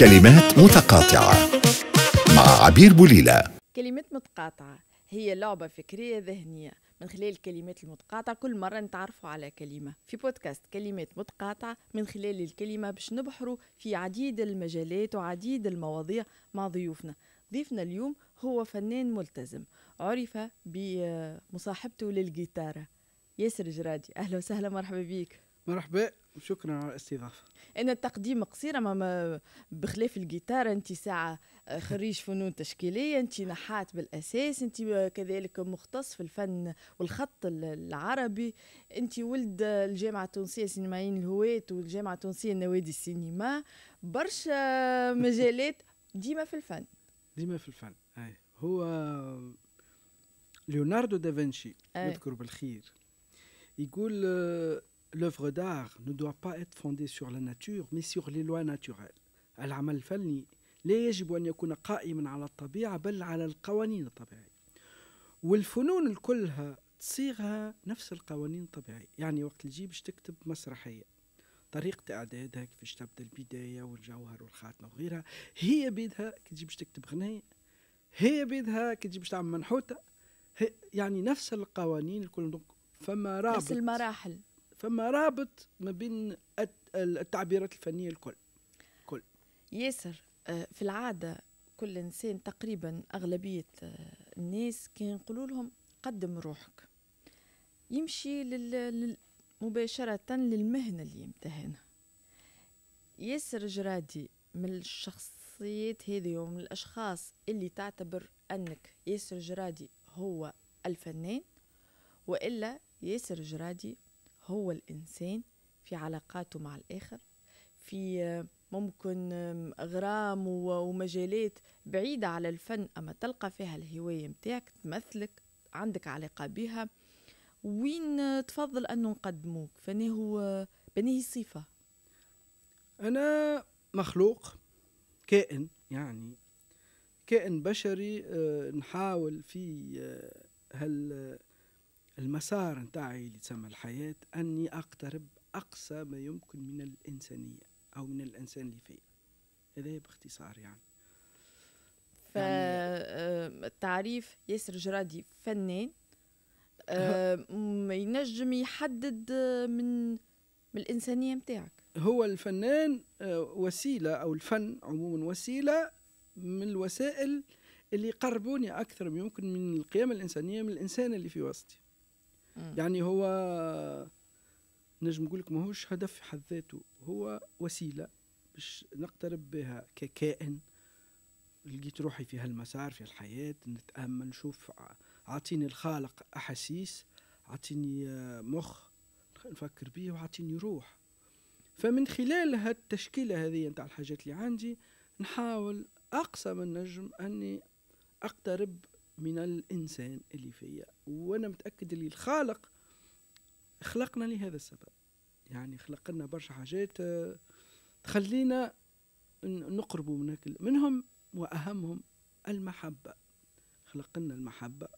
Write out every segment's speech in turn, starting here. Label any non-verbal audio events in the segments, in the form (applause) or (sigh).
كلمات متقاطعة مع عبير بوليلة كلمات متقاطعة هي لعبة فكرية ذهنية من خلال الكلمات المتقاطعة كل مرة نتعرفوا على كلمة في بودكاست كلمات متقاطعة من خلال الكلمة باش نبحروا في عديد المجالات وعديد المواضيع مع ضيوفنا ضيفنا اليوم هو فنان ملتزم عرف بمصاحبته للجيتارة ياسر جرادي أهلا وسهلا مرحبا بك مرحبا وشكرا على الاستضافه انا التقديم قصير ما بخلاف الجيتار انت ساعه آه، خريج فنون تشكيليه انت نحات بالاساس انت كذلك مختص في الفن والخط العربي انت ولد الجامعه التونسيه سينمائيين الهواة والجامعه التونسيه نوادي السينما برشا (laughs) مجالات ديما في الفن ديما في الفن أي. هو ليوناردو دافنشي يذكر بالخير يقول آه، l'œuvre d'art ne doit pas être fondée sur la nature mais sur les lois naturelles العمل الفني لا يجب أن يكون قائما على الطبيعة بل على القوانين الطبيعية والفنون كلها تصيغها نفس القوانين الطبيعية يعني وقت تجي باش تكتب مسرحية طريقة إعدادها كيفاش تبدا البداية والجوهر والخاتمة وغيرها هي بيدها كي تجي باش تكتب غناية هي بيدها كي تجي باش تعمل منحوتة يعني نفس القوانين الكل فما رابط نفس المراحل فما رابط ما بين التعبيرات الفنية الكل كل ياسر آه، في العادة كل إنسان تقريبا أغلبية آه، الناس كي ينقولوا لهم قدم روحك يمشي لل... مباشرة للمهنة اللي يمتهنها ياسر جرادي من الشخصيات هذه ومن الأشخاص اللي تعتبر أنك ياسر جرادي هو الفنان وإلا ياسر جرادي هو الإنسان في علاقاته مع الآخر في ممكن أغرام ومجالات بعيدة على الفن أما تلقى فيها الهواية متاعك تمثلك عندك علاقة بها وين تفضل أنه نقدموك فني هو بنيه صفة أنا مخلوق كائن يعني كائن بشري آه، نحاول في آه، هال المسار نتاعي اللي تسمى الحياة أني أقترب أقصى ما يمكن من الإنسانية أو من الإنسان اللي فيا هذا باختصار يعني فالتعريف يعني آه، ياسر جرادي فنان آه، ينجم يحدد من من الإنسانية متاعك هو الفنان آه، وسيلة أو الفن عموما وسيلة من الوسائل اللي يقربوني أكثر ما يمكن من القيم الإنسانية من الإنسان اللي في وسطي يعني هو نجم نقول لك ماهوش هدف في حد ذاته هو وسيله باش نقترب بها ككائن لقيت روحي في هالمسار في الحياة نتأمل نشوف عطيني الخالق أحاسيس عطيني آه، مخ نفكر بيه وعطيني روح فمن خلال هالتشكيلة هذه نتاع الحاجات اللي عندي نحاول أقصى من نجم أني أقترب من الإنسان اللي فيا وأنا متأكد اللي الخالق خلقنا لهذا السبب يعني خلق لنا برشا حاجات آه، تخلينا نقربوا من كل منهم وأهمهم المحبة خلق لنا المحبة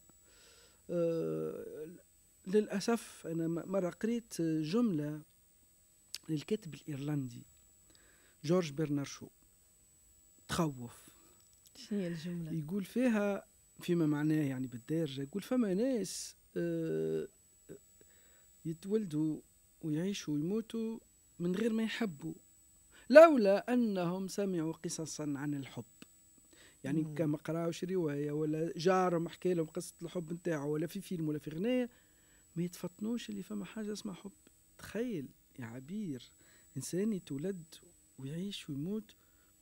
آه، للأسف أنا مرة قريت جملة للكاتب الإيرلندي جورج برنارشو شو تخوف شنو الجملة؟ يقول فيها فيما معناه يعني بالدارجة يقول فما ناس آه، يتولدوا ويعيشوا ويموتوا من غير ما يحبوا لولا أنهم سمعوا قصصا عن الحب يعني مم. كما قراوش رواية ولا جارهم حكى لهم قصة الحب نتاعو ولا في فيلم ولا في غناية ما يتفطنوش اللي فما حاجة اسمها حب تخيل يا عبير إنسان يتولد ويعيش ويموت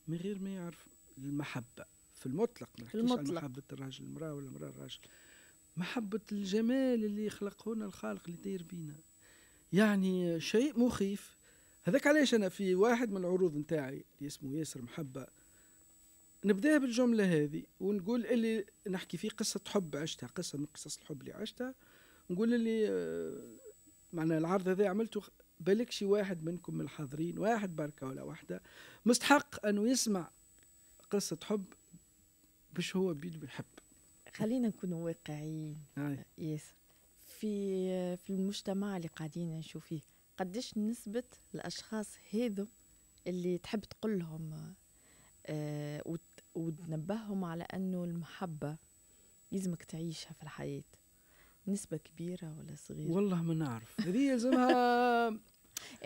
من غير ما يعرف المحبة في المطلق ما المطلق. عن محبه الراجل المراه ولا المراه الراجل محبه الجمال اللي خلقه لنا الخالق اللي داير بينا يعني شيء مخيف هذاك علاش انا في واحد من العروض نتاعي اللي اسمه ياسر محبه نبدأ بالجمله هذه ونقول اللي نحكي فيه قصه حب عشتها قصه من قصص الحب اللي عشتها نقول اللي آه، معنا العرض هذا عملته بالك شي واحد منكم من الحاضرين واحد بركه ولا واحده مستحق انه يسمع قصه حب باش هو بيد يحب خلينا نكونوا واقعيين ياسر في في المجتمع اللي قاعدين نعيشوا فيه قداش نسبة الأشخاص هذو اللي تحب تقول لهم آه وتنبههم على أنه المحبة يلزمك تعيشها في الحياة نسبة كبيرة ولا صغيرة؟ والله ما نعرف هذه يلزمها (laughs)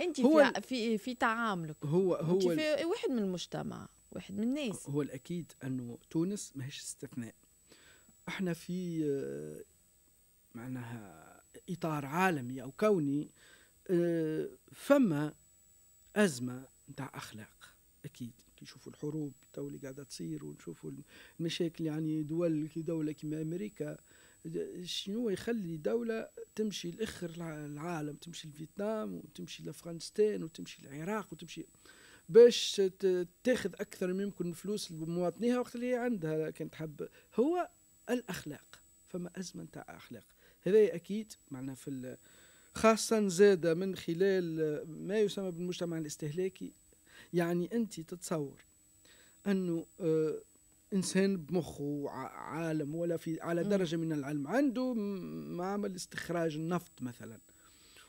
أنت هو في في تعاملك هو هو في واحد من المجتمع واحد من الناس هو الاكيد انه تونس ماهيش استثناء احنا في معناها اطار عالمي او كوني فما ازمه نتاع اخلاق اكيد نشوفوا الحروب تو اللي قاعده تصير ونشوفوا المشاكل يعني دول دوله كما امريكا شنو يخلي دولة تمشي لآخر العالم تمشي لفيتنام وتمشي لأفغانستان وتمشي للعراق وتمشي باش تاخذ اكثر ما يمكن فلوس لمواطنيها وقت اللي هي عندها كانت تحب هو الاخلاق فما ازمه تاع اخلاق هذا اكيد معناها في خاصة زادة من خلال ما يسمى بالمجتمع الاستهلاكي يعني أنت تتصور أنه آه، انسان بمخه عالم ولا في على درجه من العلم عنده معمل استخراج النفط مثلا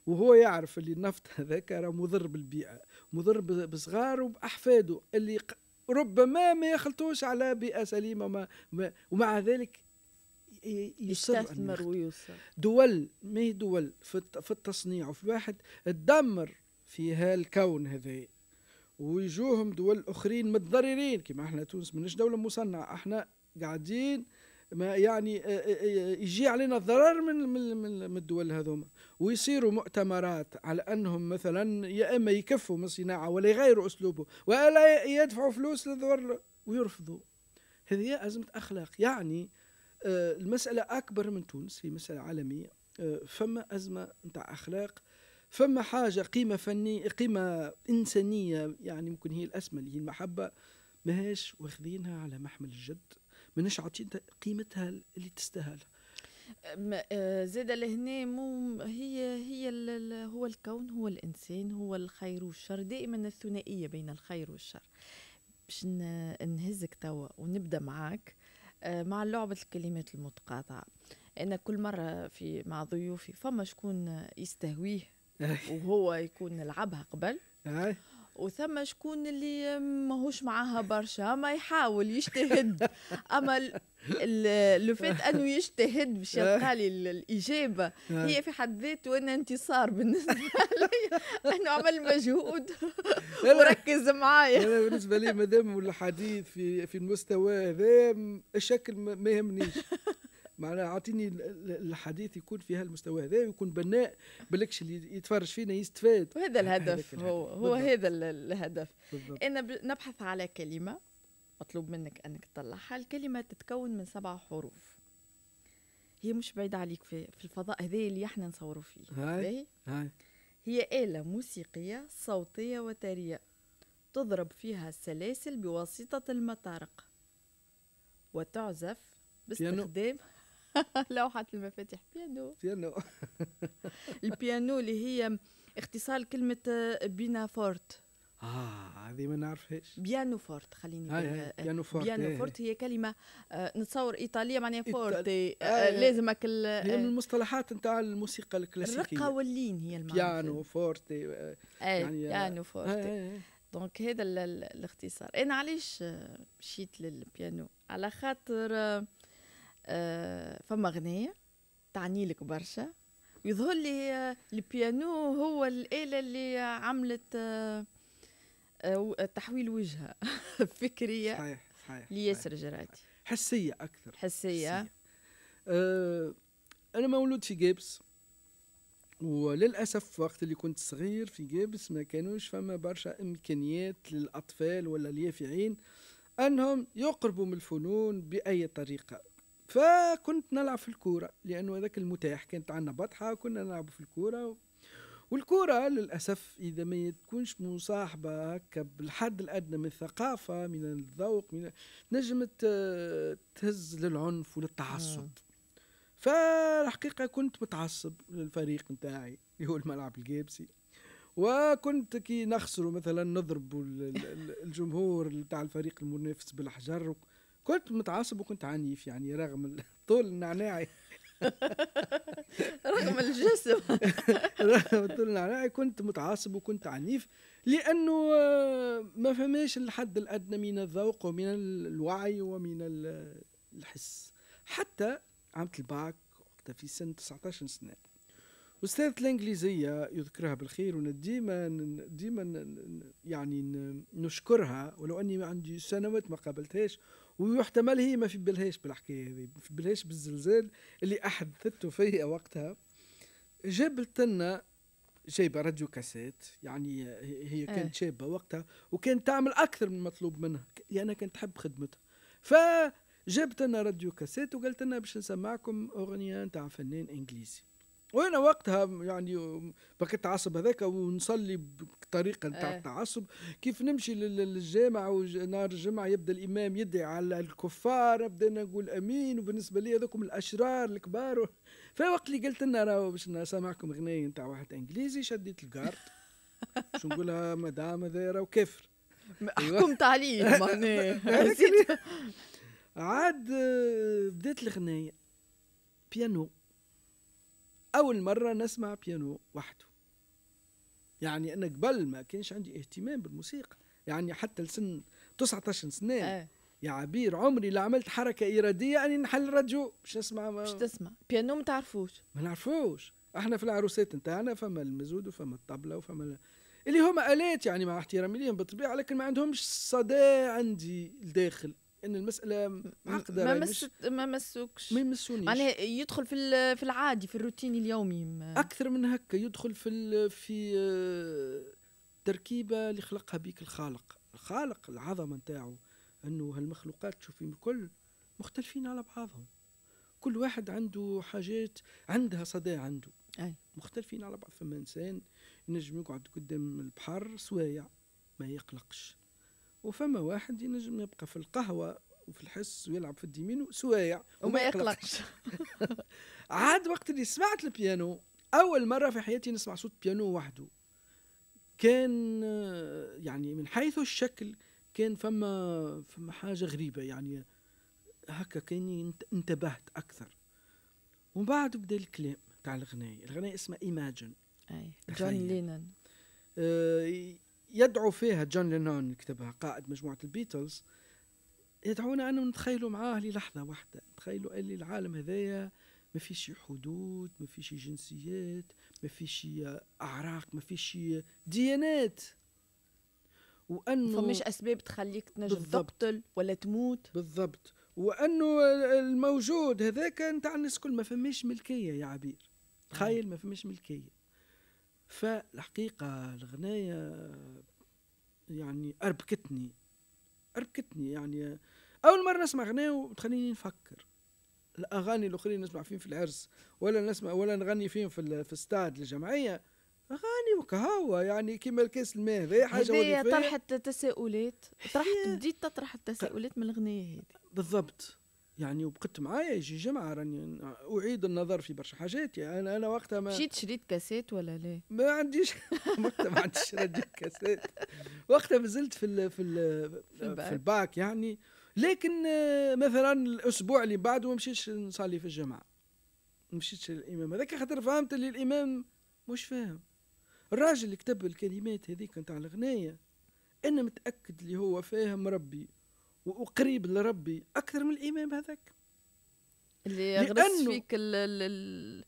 وهو يعرف اللي النفط (laughs) هذاك راه مضر بالبيئه مضر بصغار وباحفاده اللي ربما ما يخلطوش على بيئه سليمه وما ومع ذلك يستثمر ويوصل دول ما هي دول في التصنيع وفي واحد تدمر في هالكون هذا ويجوهم دول اخرين متضررين كما احنا تونس منش دوله مصنعه احنا قاعدين ما يعني آه، آه، آه، يجي علينا الضرر من من الدول هذوما ويصيروا مؤتمرات على انهم مثلا يا اما يكفوا من الصناعه ولا يغيروا اسلوبهم ولا يدفعوا فلوس للدول ويرفضوا هذه ازمه اخلاق يعني المساله اكبر من تونس هي مساله عالميه فما ازمه نتاع اخلاق فما حاجه قيمه فنيه قيمه انسانيه يعني ممكن هي الاسمى اللي هي المحبه ماهيش واخذينها على محمل الجد مناش عاطين قيمتها اللي تستاهلها آه، زاد لهنا مو هي هي هو الكون هو الانسان هو الخير والشر دائما الثنائيه بين الخير والشر باش نهزك توا ونبدا معاك آه، مع لعبه الكلمات المتقاطعه انا كل مره في مع ضيوفي فما شكون يستهويه (laughs) وهو يكون لعبها قبل وثم شكون اللي ماهوش معاها برشا ما يحاول يجتهد اما لو فات انه يجتهد باش يلقى لي الاجابه هي في حد ذاته انا انتصار بالنسبه (laughs) لي انه عمل مجهود وركز معايا انا بالنسبه لي مادام الحديث في في المستوى هذا الشكل ما يهمنيش معناها اعطيني الحديث يكون في هالمستوى هذا ويكون بناء بالكش اللي يتفرج فينا يستفاد وهذا الهدف هو هو هذا الهدف بالضبط. انا نبحث على كلمه مطلوب منك انك تطلعها الكلمه تتكون من سبع حروف هي مش بعيدة عليك في, في الفضاء هذا اللي احنا نصوروا فيه هاي. هاي. هي آلة موسيقية صوتية وترية تضرب فيها السلاسل بواسطة المطارق وتعزف باستخدام (laughs) لوحة المفاتيح بيانو بيانو (laughs) البيانو اللي هي اختصار كلمة آه، بينا فورت اه هذه ما نعرفهاش بيانو فورت خليني آه بيانو فورت بيانو إيه. فورت هي كلمه آه نتصور ايطاليه معناها فورتي آه, آه، إيه. لازمك هي من آه، المصطلحات نتاع الموسيقى الكلاسيكيه الرقه واللين هي المعروفه بيانو فورتي آه إيه، يعني بيانو فورتي دونك هذا الاختصار انا علاش مشيت للبيانو على خاطر آه، فما غنية تعني لك برشا يظهر لي آه، البيانو هو الآلة اللي عملت آه، تحويل وجهة (laughs) فكرية صحيح صحيح لياسر جراتي حسية أكثر حسية, حسية. أه أنا مولود في جيبس وللاسف وقت اللي كنت صغير في جيبس ما كانوش فما برشا امكانيات للاطفال ولا اليافعين انهم يقربوا من الفنون باي طريقه فكنت نلعب في الكورة لأنه هذاك المتاح كانت عندنا بطحة كنا نلعب في الكورة والكورة للأسف إذا ما تكونش مصاحبة بالحد الأدنى من الثقافة من الذوق من نجم تهز للعنف وللتعصب فالحقيقة كنت متعصب للفريق نتاعي اللي هو الملعب الجيبسي وكنت كي نخسروا مثلا نضرب الجمهور تاع الفريق المنافس بالحجر كنت متعصب وكنت عنيف يعني رغم (laughs) طول النعناعي (laughs) رغم الجسم (laughs) رغم طول النعناعي كنت متعصب وكنت عنيف لانه ما فماش الحد الادنى من الذوق ومن الوعي ومن الحس حتى عملت الباك وقتها في سن 19 سنه أستاذة الإنجليزية يذكرها بالخير وديما ديما يعني نشكرها ولو أني ما عندي سنوات ما قابلتهاش ويحتمل هي ما في بالهاش بالحكايه هذه ما في بالهاش بالزلزال اللي احدثته فيها وقتها جابت لنا جايبه راديو كاسيت يعني هي إيه. كانت شابه وقتها وكانت تعمل اكثر من المطلوب منها لانها يعني كانت تحب خدمتها فجابت لنا راديو كاسيت وقالت لنا باش نسمعكم اغنيه نتاع فنان انجليزي وانا وقتها يعني بقيت عصب هذاك ونصلي بطريقه نتاع آه. التعصب كيف نمشي للجامع ونهار الجمعه يبدا الامام يدعي على الكفار نبدا نقول امين وبالنسبه لي هذوكم الاشرار الكبار في وقت اللي قلت لنا راهو باش نسمعكم غنايه نتاع واحد انجليزي شديت الكارت شو نقولها (laughs) مدام هذا راهو كافر حكمت عليه معناه عاد آه، بدات الغنايه بيانو أول مرة نسمع بيانو وحده يعني أنا قبل ما كانش عندي اهتمام بالموسيقى يعني حتى لسن 19 سنة آه. يا عبير عمري لا عملت حركة إرادية أني يعني نحل راديو باش نسمع ما... باش تسمع بيانو ما تعرفوش ما نعرفوش احنا في العروسات نتاعنا فما المزود وفما الطبلة وفما اللي هما آلات يعني مع احترامي ليهم بالطبيعة لكن ما عندهمش صدى عندي لداخل ان المساله معقده ما مست ما مسوكش ما يمسونيش معناها يدخل في في العادي في الروتين اليومي اكثر من هكا يدخل في في آه، تركيبه اللي خلقها بيك الخالق الخالق العظمه نتاعو انه هالمخلوقات تشوفهم الكل مختلفين على بعضهم كل واحد عنده حاجات عندها صدى عنده أي. مختلفين على بعض فما انسان ينجم يقعد قدام البحر سوايع ما يقلقش وفما واحد ينجم يبقى في القهوه وفي الحس ويلعب في الديمينو سوايع وما يقلقش (laughs) عاد وقت اللي سمعت البيانو اول مره في حياتي نسمع صوت بيانو وحده كان يعني من حيث الشكل كان فما فما حاجه غريبه يعني هكا كاني انتبهت اكثر ومن بعد بدا الكلام تاع الغناء الغناء اسمه ايماجن اي جون لينن آه، يدعو فيها جون لينون كتبها قائد مجموعة البيتلز يدعونا أنه نتخيلوا معاه للحظة واحدة نتخيلوا اللي العالم هذايا ما فيش حدود ما فيش جنسيات ما فيش أعراق ما فيش ديانات إيه. وانه فمش اسباب تخليك تنجم تقتل ولا تموت بالضبط وانه الموجود هذاك نتاع الناس كل ما فماش ملكيه يا عبير تخيل آه. ما فماش ملكيه فالحقيقة الغناية يعني أربكتني أربكتني يعني أول مرة نسمع غناية وتخليني نفكر الأغاني الأخرين نسمع فيهم في العرس ولا نسمع ولا نغني فيهم في في الستاد الجمعية أغاني وكهوة يعني كيما الكاس الماء هذا حاجة هي طرحت تساؤلات طرحت بديت تطرح التساؤلات من الغنيه هذه بالضبط يعني وبقت معايا يجي جمعة راني أعيد النظر في برشا حاجات يعني أنا أنا وقتها ما مشيت شريت كاسات ولا لا؟ ما عنديش (laughs) وقتها ما عنديش رديت كاسات وقتها مازلت في في الـ في, الباك. في الباك يعني لكن آه، مثلا الأسبوع اللي بعده ما مشيتش نصلي في الجمعة ما مشيتش للإمام هذاك خاطر فهمت اللي الإمام مش فاهم الراجل اللي كتب الكلمات هذيك نتاع الغناية أنا متأكد اللي هو فاهم ربي وقريب لربي اكثر من الامام هذاك اللي يغرس فيك ال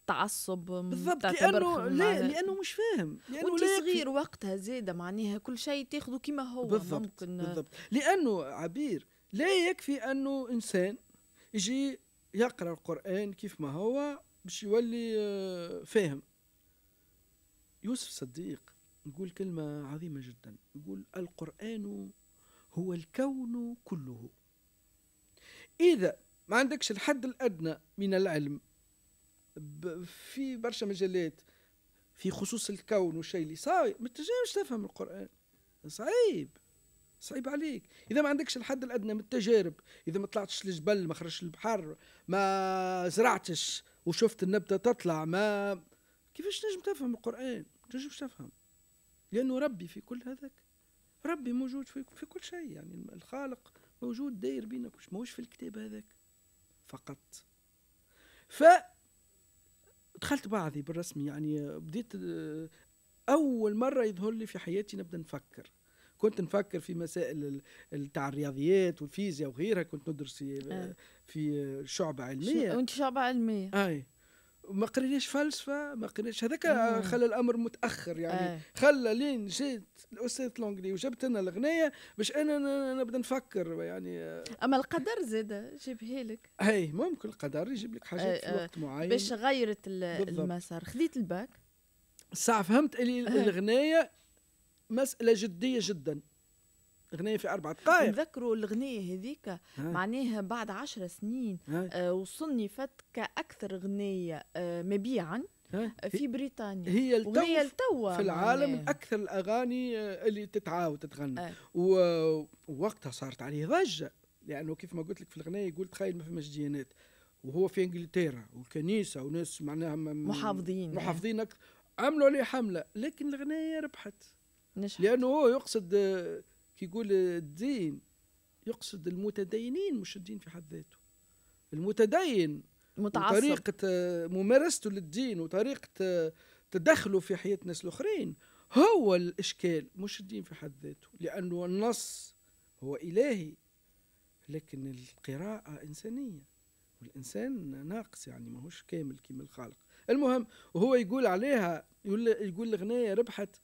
التعصب بالضبط لانه لا لانه مش فاهم لانه وانت صغير وقتها زاده معناها كل شيء تاخذه كما هو بالضبط ممكن بالضبط لانه عبير لا يكفي انه انسان يجي يقرا القران كيف ما هو باش يولي آه، فاهم يوسف صديق يقول كلمه عظيمه جدا يقول القران هو الكون كله إذا ما عندكش الحد الأدنى من العلم في برشا مجالات في خصوص الكون والشيء اللي صاير ما تنجمش تفهم القرآن صعيب صعيب عليك اذا ما عندكش الحد الادنى من التجارب اذا ما طلعتش للجبل ما خرجتش للبحر ما زرعتش وشفت النبته تطلع ما كيفاش نجم تفهم القران ما تنجمش تفهم لانه ربي في كل هذاك ربي موجود في, في كل شيء يعني الخالق موجود داير بينا كل شيء ماهوش في الكتاب هذاك فقط ف دخلت بعضي بالرسمي يعني بديت آه، اول مره يظهر لي في حياتي نبدا نفكر كنت نفكر في مسائل تاع الرياضيات والفيزياء وغيرها كنت ندرس في, آه. آه، في شعبة علمية وانت شعبة علمية اي ما قريناش فلسفه ما قريناش هذاك خلى الامر متاخر يعني آه. خلى لين جيت الاستاذ لونغلي وجبت لنا الغنيه باش انا نبدا نفكر يعني اما القدر زاد جيبه لك اي ممكن القدر يجيب لك حاجات آه، في وقت آه، معين باش غيرت المسار خذيت الباك ساعة فهمت اللي آه. مساله جديه جدا غنية في أربع دقائق نذكروا الغنية هذيك معناها بعد عشر سنين آه وصنفت كأكثر غنية آه مبيعاً آه، في بريطانيا هي التو وهي التو في العالم يعني. اكثر الاغاني آه، اللي تتعاود تتغنى آه. ووقتها صارت عليه ضجه لانه كيف ما قلت لك في الغنية يقول تخيل ما فماش ديانات وهو في انجلترا والكنيسه وناس معناها محافظين محافظين عملوا عليه حمله لكن الغنايه ربحت نجحت لانه هو يقصد كيقول الدين يقصد المتدينين مش الدين في حد ذاته المتدين متعصب وطريقة ممارسته للدين وطريقة تدخله في حياة الناس الآخرين هو الإشكال مش الدين في حد ذاته لأنه النص هو إلهي لكن القراءة إنسانية والإنسان ناقص يعني ماهوش كامل كما الخالق المهم وهو يقول عليها يقول, يقول الغناية ربحت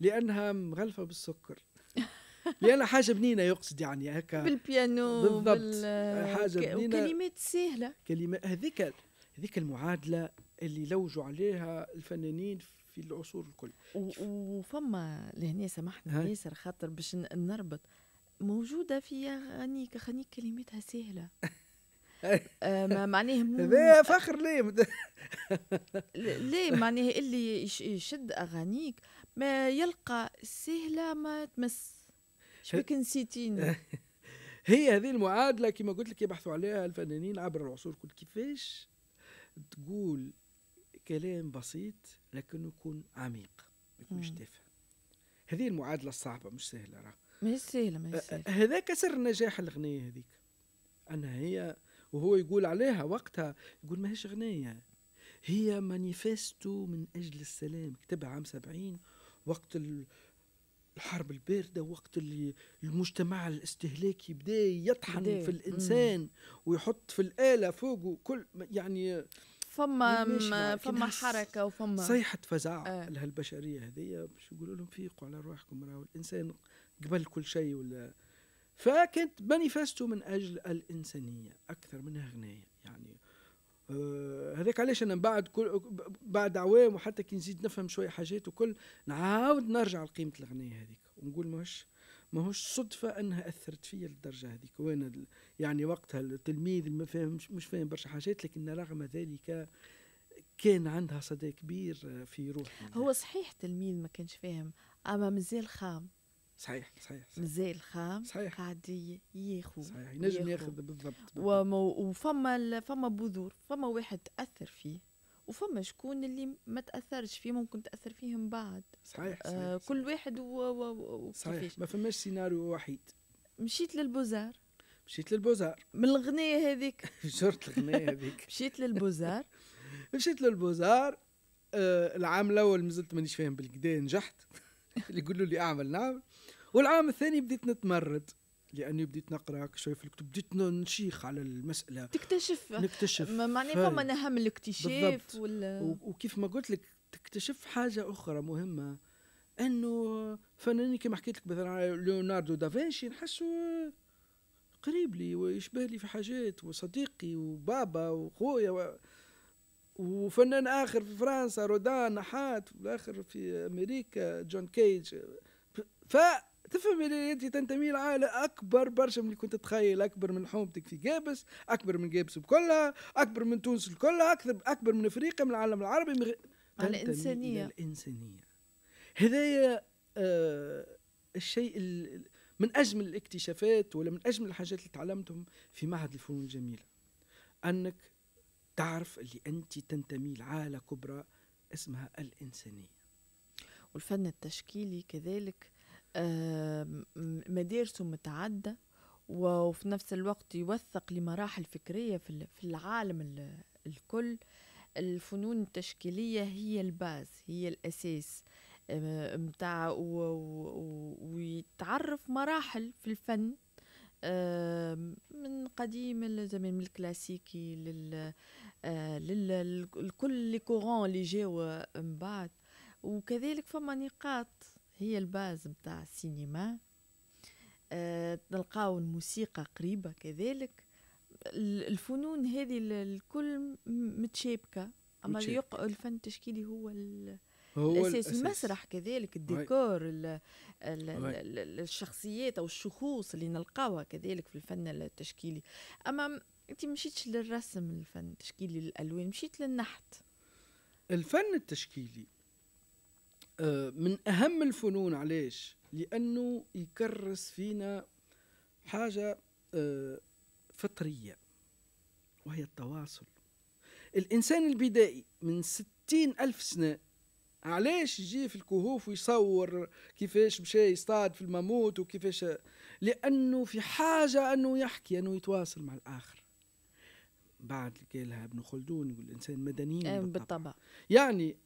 لأنها مغلفة بالسكر (laughs) لان حاجه بنينه يقصد يعني هكا بالبيانو بالضبط بال... حاجه ك... بنينه كلمات سهله كلمات هذيك هذيك المعادله اللي لوجوا عليها الفنانين في العصور الكل وفما لهنا سامحني ياسر خاطر باش نربط موجوده في اغانيك اغانيك كلماتها سهله (laughs) آه، ما معناه هذا فخر ليه ليه معناه اللي يشد اغانيك ما يلقى سهله ما تمس شبيك نسيتيني (laughs) هي هذه المعادله كما قلت لك يبحثوا عليها الفنانين عبر العصور كل كيفاش تقول كلام بسيط لكنه يكون عميق ما يكونش تافه هذه المعادله الصعبه مش سهله راه مش سهله مش سهله هذاك سر نجاح الغنيه هذيك انها هي وهو يقول عليها وقتها يقول ماهيش غنيه هي مانيفستو من اجل السلام كتبها عام 70 وقت الحرب الباردة وقت اللي المجتمع الاستهلاكي بدا يطحن في الإنسان مم. ويحط في الآلة فوقه كل يعني فما فما حركة وفما صيحة فزع آه. لها البشرية هذه باش يقولوا لهم فيقوا على رواحكم راهو الإنسان قبل كل شيء ولا فكانت مانيفستو من أجل الإنسانية أكثر منها غناية يعني آه، هذاك علاش انا بعد كل بعد عوام وحتى كي نزيد نفهم شويه حاجات وكل نعاود نرجع لقيمه الغنية هذيك ونقول ماهوش ماهوش صدفه انها اثرت فيا للدرجه هذيك وانا يعني وقتها التلميذ ما فاهمش مش فاهم برشا حاجات لكن رغم ذلك كان عندها صدى كبير في روحي هو صحيح تلميذ ما كانش فاهم اما مازال خام صحيح صحيح, صحيح. مازال خام صحيح قاعد ياخو صحيح ينجم ياخذ بالضبط وفما فما بذور فما واحد تاثر فيه وفما شكون اللي ما تاثرش فيه ممكن تاثر فيه من بعد صحيح, صحيح, آه صحيح. كل واحد و صحيح ما فماش سيناريو وحيد مشيت للبوزار مشيت للبوزار من الغنية هذيك شرط (laughs) الغنية هذيك (laughs) مشيت للبوزار (laughs) مشيت للبوزار آه العام الاول مازلت مانيش فاهم بالكدا نجحت اللي يقولوا لي اعمل نعمل والعام الثاني بديت نتمرد لاني بديت نقرا شوي في الكتب بديت نشيخ على المساله تكتشف نكتشف معناها فما نهم الاكتشاف وال... وكيف ما قلت لك تكتشف حاجه اخرى مهمه انه فنانين كما حكيت لك مثلا ليوناردو دافنشي نحسه قريب لي ويشبه لي في حاجات وصديقي وبابا وخويا و... وفنان اخر في فرنسا رودان نحات والاخر في امريكا جون كيج ف تفهم اللي انت تنتمي لعائله اكبر برشا من اللي كنت تتخيل اكبر من حومتك في جابس اكبر من جابس بكلها اكبر من تونس الكلها اكثر اكبر من افريقيا من العالم العربي من على الانسانيه الانسانيه هذايا آه الشيء من اجمل الاكتشافات ولا من اجمل الحاجات اللي تعلمتهم في معهد الفنون الجميله انك تعرف اللي انت تنتمي لعائله كبرى اسمها الانسانيه والفن التشكيلي كذلك آه، مدارسه متعدة وفي نفس الوقت يوثق لمراحل فكرية في العالم الكل الفنون التشكيلية هي الباز هي الأساس آه، متاع ويتعرف مراحل في الفن آه، من قديم الزمن من الكلاسيكي لل للكل لي كورون اللي جاوا من بعد وكذلك فما نقاط هي الباز متاع السينما آه، تلقاو الموسيقى قريبة كذلك الفنون هذه الكل متشابكة أما يق... الفن التشكيلي هو هو الأساس, المسرح كذلك الديكور الـ الـ الـ الشخصيات أو الشخوص اللي نلقاوها كذلك في الفن التشكيلي أما أنت مشيتش للرسم الفن التشكيلي للألوان مشيت للنحت الفن التشكيلي آه، من اهم الفنون علاش لانه يكرس فينا حاجه آه، فطريه وهي التواصل الانسان البدائي من ستين الف سنه علاش يجي في الكهوف ويصور كيفاش مشى يصطاد في الماموت وكيفاش لانه في حاجه انه يحكي انه يتواصل مع الاخر بعد قالها ابن خلدون والانسان مدني آه، بالطبع. بالطبع يعني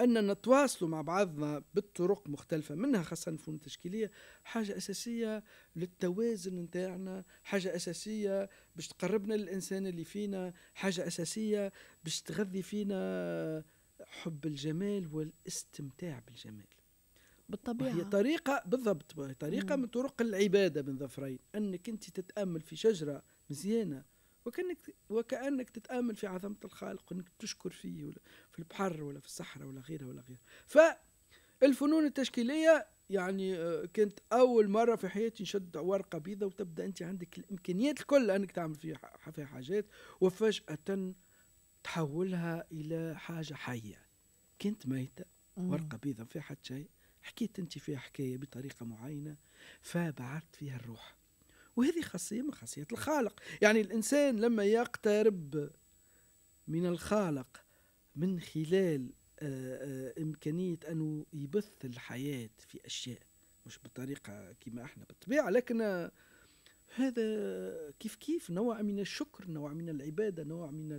أن نتواصلوا مع بعضنا بالطرق مختلفة منها خاصة الفنون التشكيلية حاجة أساسية للتوازن نتاعنا حاجة أساسية باش تقربنا للإنسان اللي فينا حاجة أساسية باش تغذي فينا حب الجمال والاستمتاع بالجمال بالطبيعة هي طريقة بالضبط طريقة مم. من طرق العبادة بين ظفرين أنك أنت تتأمل في شجرة مزيانة وكأنك وكأنك تتأمل في عظمة الخالق وأنك تشكر فيه ولا في البحر ولا في الصحراء ولا غيرها ولا غيرها فالفنون التشكيلية يعني آه، كنت أول مرة في حياتي نشد ورقة بيضة وتبدأ أنت عندك الإمكانيات الكل أنك تعمل فيها حاجات وفجأة تحولها إلى حاجة حية كنت ميتة ورقة بيضة ما فيها حد شيء حكيت أنت فيها حكاية بطريقة معينة فبعثت فيها الروح وهذه خاصية من خاصية الخالق يعني الإنسان لما يقترب من الخالق من خلال آه، آه، إمكانية أنه يبث الحياة في أشياء مش بطريقة كما احنا بالطبيعة لكن هذا كيف كيف نوع من الشكر نوع من العبادة نوع من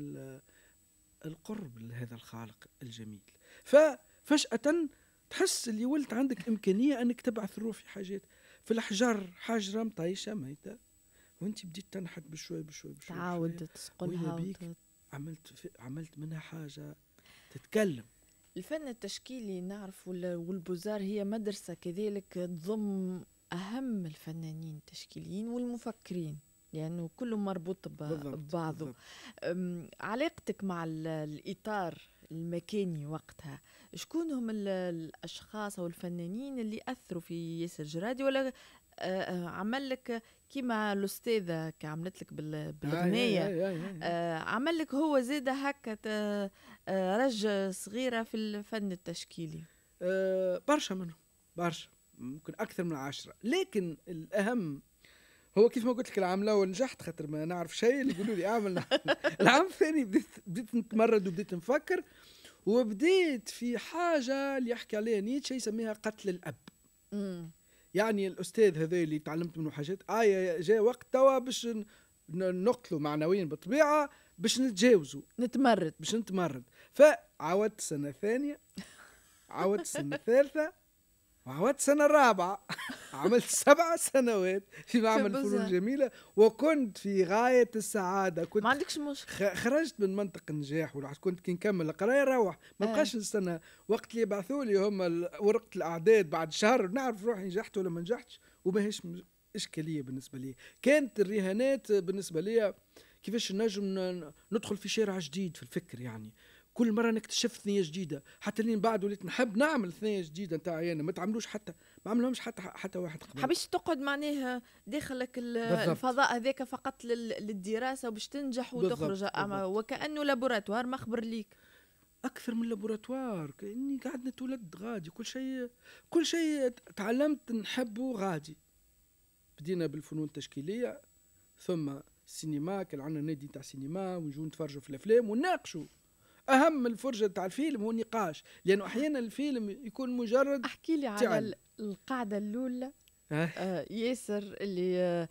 القرب لهذا الخالق الجميل ففجأة تحس اللي ولت عندك إمكانية أنك تبعث الروح في حاجات في الحجر حجرة مطيشة ميتة وانت بديت تنحت بشوي بشوي بشوي تعاود تسقلها عملت عملت منها حاجة تتكلم الفن التشكيلي نعرف والبوزار هي مدرسة كذلك تضم أهم الفنانين التشكيليين والمفكرين لأنه كله مربوط ببعضه علاقتك مع الإطار المكاني وقتها شكون هم الاشخاص او الفنانين اللي اثروا في ياسر جرادي ولا آه، آه، عمل لك كيما الاستاذه كي عملت لك بالغنيه آه، عمل لك هو زاد هكا رجه صغيره في الفن التشكيلي برشا منهم برشا ممكن اكثر من عشرة لكن الاهم هو كيف ما قلت لك العام الاول نجحت خاطر ما نعرف شيء اللي يقولوا لي اعمل (laughs) العام الثاني بديت بديت نتمرد وبديت نفكر وبديت في حاجه اللي يحكي عليها نيتشه يسميها قتل الاب مم. يعني الاستاذ هذا اللي تعلمت منه حاجات آية جاء وقت توا باش نقتلوا معنويا بالطبيعه باش نتجاوزوا نتمرد باش نتمرد فعاودت سنه ثانيه عاودت السنه الثالثه (laughs) وعملت السنة الرابعة عملت سبع سنوات في معمل فنون جميلة وكنت في غاية السعادة كنت ما عندكش مشكلة خرجت من منطق النجاح كنت كي نكمل القراية نروح ما إيه. بقاش نستنى وقت اللي يبعثوا لي هما ورقة الأعداد بعد شهر نعرف روحي نجحت ولا ما نجحتش وماهيش إشكالية بالنسبة لي كانت الرهانات بالنسبة لي كيفاش نجم ندخل في شارع جديد في الفكر يعني كل مره نكتشف ثنيه جديده حتى من بعد وليت نحب نعمل ثنيه جديده نتاع انا يعني ما تعملوش حتى ما عملهمش حتى حتى واحد قبل حبيش تقعد معناها داخلك الفضاء هذاك فقط للدراسه وباش تنجح وتخرج اما وكانه لابوراتوار مخبر ليك اكثر من لابوراتوار كاني قاعد نتولد غادي كل شيء كل شيء تعلمت نحبه غادي بدينا بالفنون التشكيليه ثم السينما كان عندنا نادي تاع سينما ونجو نتفرجوا في الافلام ونناقشوا اهم من الفرجه تاع الفيلم هو النقاش لانه احيانا الفيلم يكون مجرد احكي لي على القاعده الاولى آه, آه، ياسر اللي آه،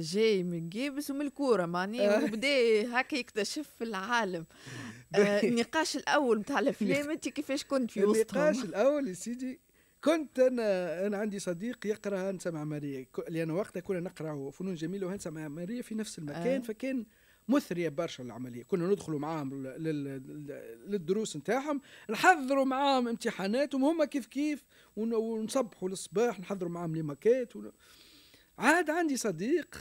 (laughs) جاي من جيبس ومن الكوره معني أه. وبدا هكا يكتشف العالم (laughs) آه النقاش الاول نتاع الافلام انت كيفاش كنت في وسطهم النقاش (laughs) الاول يا سيدي كنت انا انا عندي صديق يقرا هانسه مع ماريا لان وقتها كنا نقرا فنون جميله وهانسه مع ماريا في نفس المكان آه. فكان مثريه برشا للعمليه كنا ندخلوا معاهم للدروس نتاعهم نحضروا معاهم امتحاناتهم هما كيف كيف ونصبحوا للصباح نحضروا معاهم لي ماكيت ون... عاد عندي صديق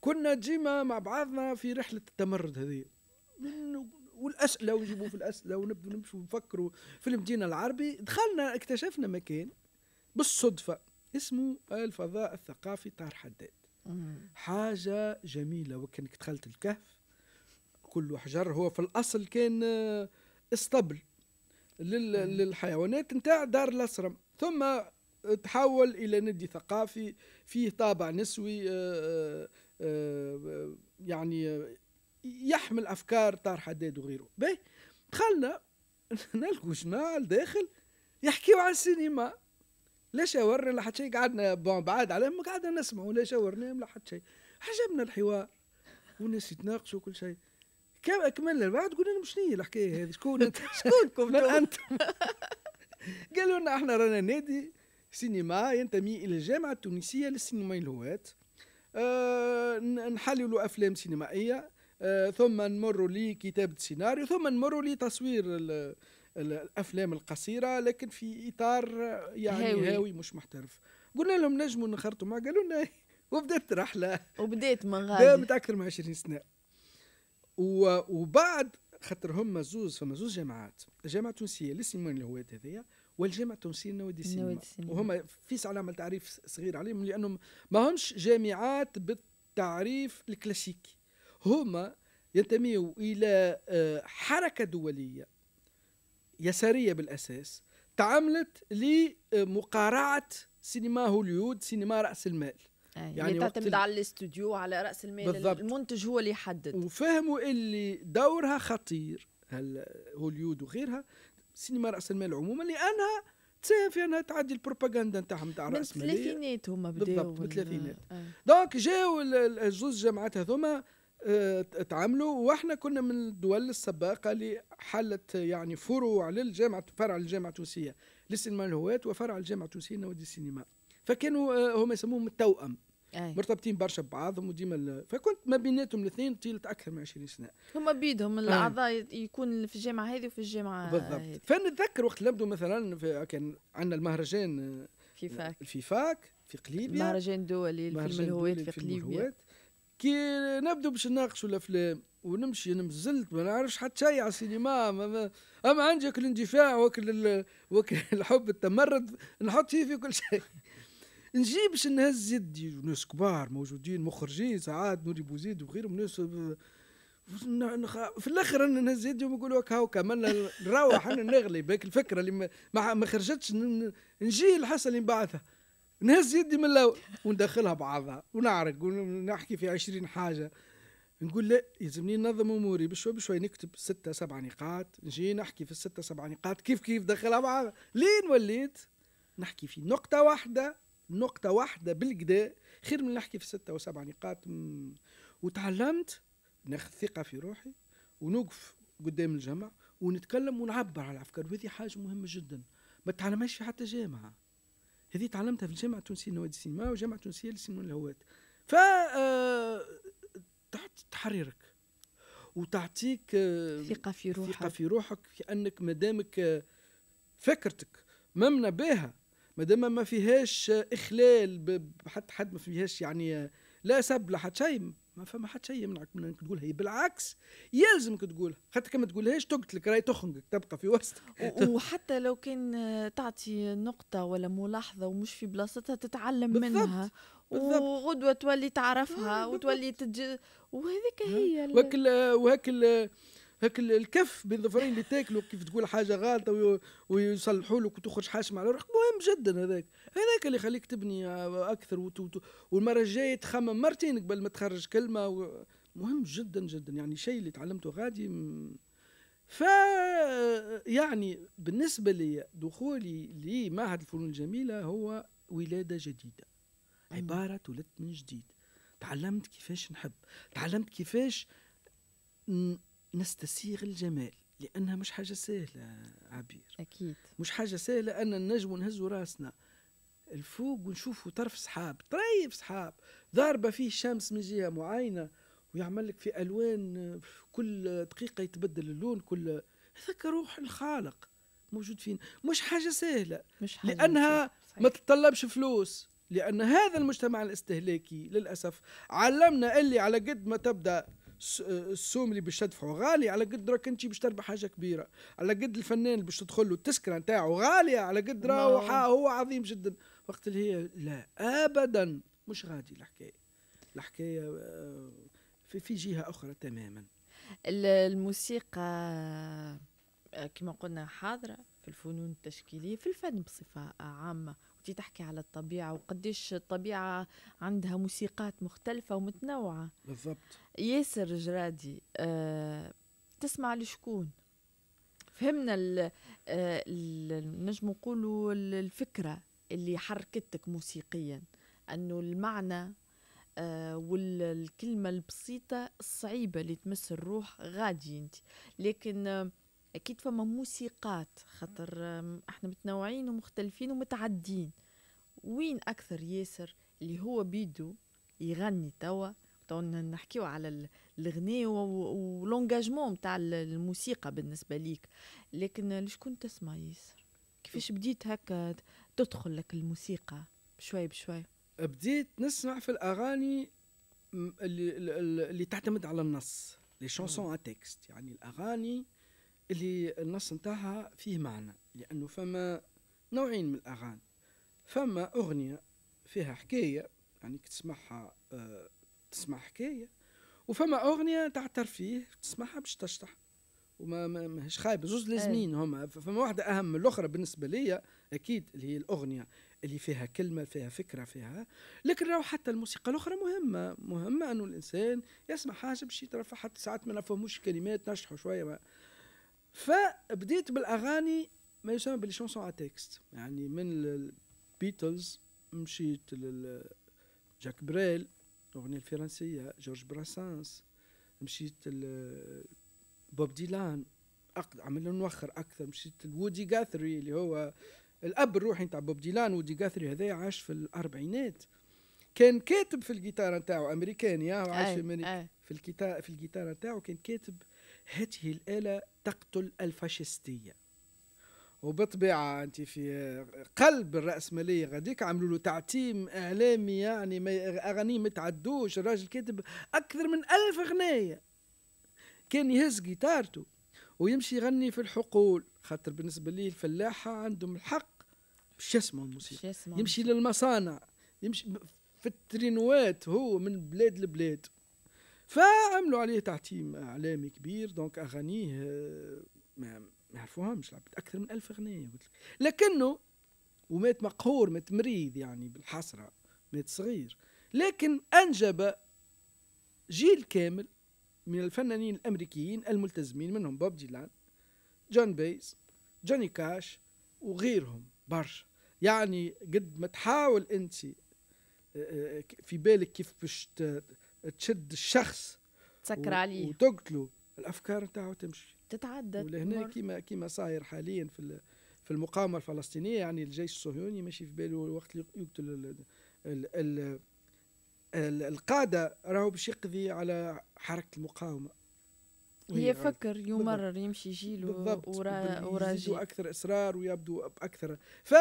كنا ديما مع بعضنا في رحله التمرد هذه والاسئله ويجيبوا في الاسئله ونبدو نمشوا نفكروا في المدينه العربي دخلنا اكتشفنا مكان بالصدفه اسمه الفضاء الثقافي طار حداد حاجه جميله وكانك دخلت الكهف كله حجر هو في الاصل كان آه، اسطبل للحيوانات نتاع دار الاسرم ثم تحول الى نادي ثقافي فيه طابع نسوي آه، آه، يعني يحمل افكار طار حداد وغيره باهي دخلنا (laughs) نلقوا جماعه لداخل يحكيوا على السينما لا شاورنا لا حد شيء قعدنا بعاد عليهم قعدنا نسمعوا لا شاورناهم لا حد شيء عجبنا الحوار والناس يتناقشوا كل شيء كم كملنا بعد قلنا لهم شنو هي الحكايه هذه شكون انت (laughs) شكونكم من انتم (laughs) قالوا لنا احنا رانا نادي سينما ينتمي الى الجامعه التونسيه للسينمايلوات أه نحللوا افلام سينمائيه أه ثم نمروا لكتابه سيناريو ثم نمروا لتصوير الافلام القصيره لكن في اطار يعني هاوي, هاوي مش محترف قلنا لهم نجموا نخرطوا ما قالوا لنا (laughs) وبدات رحله وبدات من غادي دامت اكثر من 20 سنه وبعد خاطر هما زوز فما زوز جامعات الجامعه التونسيه للسينما هو هذيا والجامعه التونسيه النوادي السينما وهما فيس على عمل تعريف صغير عليهم لانهم ما همش جامعات بالتعريف الكلاسيكي هما ينتميوا الى آه، حركه دوليه يساريه بالاساس تعاملت لمقارعه سينما هوليود سينما راس المال يعني, يعني تعتمد على الاستوديو على راس المال بالضبط. المنتج هو اللي يحدد وفهموا اللي دورها خطير هوليود وغيرها سينما راس المال عموما لانها تساهم في انها تعدي البروباغندا نتاعها نتاع راس المال بالثلاثينات هما بالضبط بالثلاثينات آه. دونك جاو الزوز جماعات هذوما آه، تعاملوا واحنا كنا من الدول السباقه اللي حلت يعني فروع للجامعه فرع الجامعه التونسيه للسينما الهوات وفرع الجامعه التونسيه لنوادي السينما فكانوا آه، هم يسموهم التوأم أي. مرتبطين برشا ببعضهم وديما ال... فكنت ما بيناتهم الاثنين طيله اكثر من 20 سنه هما بيدهم الاعضاء يكون في الجامعه هذه وفي الجامعه بالضبط هذه. فنتذكر وقت نبدو مثلا في... كان عندنا المهرجان آه، فيفاك الفيفاك في قليبيا مهرجان دولي لفيلم الهوات في قليبيا كي نبدو باش نناقشوا الافلام ونمشي نمزلت ما نعرفش حتى شيء على السينما اما, أما عندي الاندفاع وكل وكل (laughs) الحب التمرد نحط فيه في كل شيء (laughs) نجي باش نهز يدي ناس كبار موجودين مخرجين ساعات نوري بوزيد وغيرهم ناس في الاخر انا نهز يدي ونقول هكا هكا كملنا نروح انا نغلي بك الفكره اللي ما, ما خرجتش نجي الحصه اللي نبعثها نهز يدي من الاول وندخلها بعضها ونعرق ونحكي في عشرين حاجه نقول لا يلزمني ننظم اموري بشوي بشوي نكتب ستة سبع نقاط نجي نحكي في الستة سبع نقاط كيف كيف دخلها بعضها لين وليت نحكي في نقطة واحدة نقطة واحدة بالقدا خير من نحكي في ستة وسبع نقاط وتعلمت ناخذ ثقة في روحي ونوقف قدام الجمع ونتكلم ونعبر على الافكار وهذه حاجة مهمة جدا ما تعلمهاش في حتى جامعة هذه تعلمتها في الجامعه التونسيه لنوادي السينما والجامعه التونسيه للسينما والهواة ف آه، تحررك وتعطيك آه، ثقه في روحك ثقه في روحك في انك دامك آه، فكرتك ممنه بها ما دام ما فيهاش اخلال حتى حد ما فيهاش يعني لا سب لا حد شيء ما فما حتى شيء يمنعك من انك تقولها بالعكس يلزمك تقولها حتى كما تقولهاش تقتلك راهي تخنقك تبقى في وسطك وحتى لو كان آه، تعطي نقطه ولا ملاحظه ومش في بلاصتها تتعلم بالضبط. منها وغدوه تولي تعرفها آه، وتولي تتج وهذيك هي وهكل آه. وهكل هك الكف بين ظفرين اللي تاكلوا كيف تقول حاجه غلطه ويصلحوا لك وتخرج حاشمه على روحك مهم جدا هذاك هذاك اللي يخليك تبني اكثر والمره الجايه تخمم مرتين قبل ما تخرج كلمه مهم جدا جدا يعني شيء اللي تعلمته غادي م... ف يعني بالنسبه لي دخولي لمعهد الفنون الجميله هو ولاده جديده عباره تولدت من جديد تعلمت كيفاش نحب تعلمت كيفاش ن... نستسيغ الجمال لانها مش حاجه سهله عبير اكيد مش حاجه سهله ان النجم نهزوا راسنا الفوق ونشوفوا طرف سحاب طريف سحاب ضاربه فيه شمس من جهه معينه ويعمل لك في الوان كل دقيقه يتبدل اللون كل هذاك روح الخالق موجود فينا مش حاجه سهله مش حاجة لانها صحيح. ما تتطلبش فلوس لان هذا المجتمع الاستهلاكي للاسف علمنا اللي على قد ما تبدا آه، السوم اللي باش تدفعه غالي على قد راك انت باش تربح حاجه كبيره على قد الفنان باش تدخل له التذكره نتاعو غاليه على قد نعم. راه هو عظيم جدا وقت اللي هي لا ابدا مش غادي الحكايه الحكايه آه، في في جهه اخرى تماما الموسيقى آه، كما قلنا حاضره في الفنون التشكيليه في الفن بصفه عامه كنت تحكي على الطبيعة وقديش الطبيعة عندها موسيقات مختلفة ومتنوعة بالضبط ياسر جرادي أه تسمع لشكون فهمنا النجم آه، نجم نقولوا الفكرة اللي حركتك موسيقيا أنه المعنى آه والكلمة البسيطة الصعيبة اللي تمس الروح غادي انت لكن آه اكيد فما موسيقات خاطر احنا متنوعين ومختلفين ومتعدين وين اكثر ياسر اللي هو بيدو يغني توا توا نحكيو على الغناء ولونجاجمون نتاع الموسيقى بالنسبه ليك لكن شكون تسمع ياسر كيفاش بديت هكا تدخل لك الموسيقى بشوي بشوي بديت نسمع في الاغاني اللي, اللي تعتمد على النص لي شونسون ا تكست يعني الاغاني اللي النص نتاعها فيه معنى لأنه فما نوعين من الأغاني فما أغنية فيها حكاية يعني تسمعها أه تسمع حكاية وفما أغنية تاع ترفيه تسمعها باش تشطح وما ماهيش خايبة زوز إيه. لازمين هما فما واحدة أهم من الأخرى بالنسبة ليا أكيد اللي هي الأغنية اللي فيها كلمة فيها فكرة فيها لكن راهو حتى الموسيقى الأخرى مهمة مهمة أنه الإنسان يسمع حاجة باش يترفع حتى ساعات ما نفهموش كلمات نشرحوا شوية ما فبديت بالاغاني ما يسمى بالشونسون ا تكست يعني من البيتلز مشيت لجاك بريل الاغنيه الفرنسيه جورج براسانس مشيت بوب ديلان عملنا نوخر اكثر مشيت لودي جاثري اللي هو الاب الروحي نتاع بوب ديلان ودي جاثري هذا عاش في الاربعينات كان كاتب في الجيتار نتاعو امريكاني آه، عاش في, في الجيتار في الجيتار نتاعو كان كاتب هذه الآلة تقتل الفاشستية وبطبيعة أنت في قلب الرأسمالية غاديك عملوا له تعتيم إعلامي يعني ما أغانيه ما تعدوش الراجل كاتب أكثر من ألف غناية كان يهز جيتارته ويمشي يغني في الحقول خاطر بالنسبة لي الفلاحة عندهم الحق مش يسمعوا الموسيقى يمشي للمصانع يمشي في الترينوات هو من بلاد لبلاد فعملوا عليه تعتيم اعلامي كبير دونك اغانيه آه، ما يعرفوهمش اكثر من ألف اغنيه قلت لك لكنه ومات مقهور مات مريض يعني بالحسره مات صغير لكن انجب جيل كامل من الفنانين الامريكيين الملتزمين منهم بوب ديلان جون بيز جوني كاش وغيرهم برشا يعني قد ما تحاول انت آه، آه، في بالك كيف باش تشد الشخص تسكر عليه وتقتله الافكار تاعو تمشي تتعدى ولهنا كيما كيما صاير حاليا في في المقاومه الفلسطينيه يعني الجيش الصهيوني ماشي في باله الوقت اللي يقتل ال ال ال ال القاده راهو باش يقضي على حركه المقاومه هي فكر يمرر يمشي جيل ورا ورا اكثر اصرار ويبدو اكثر ف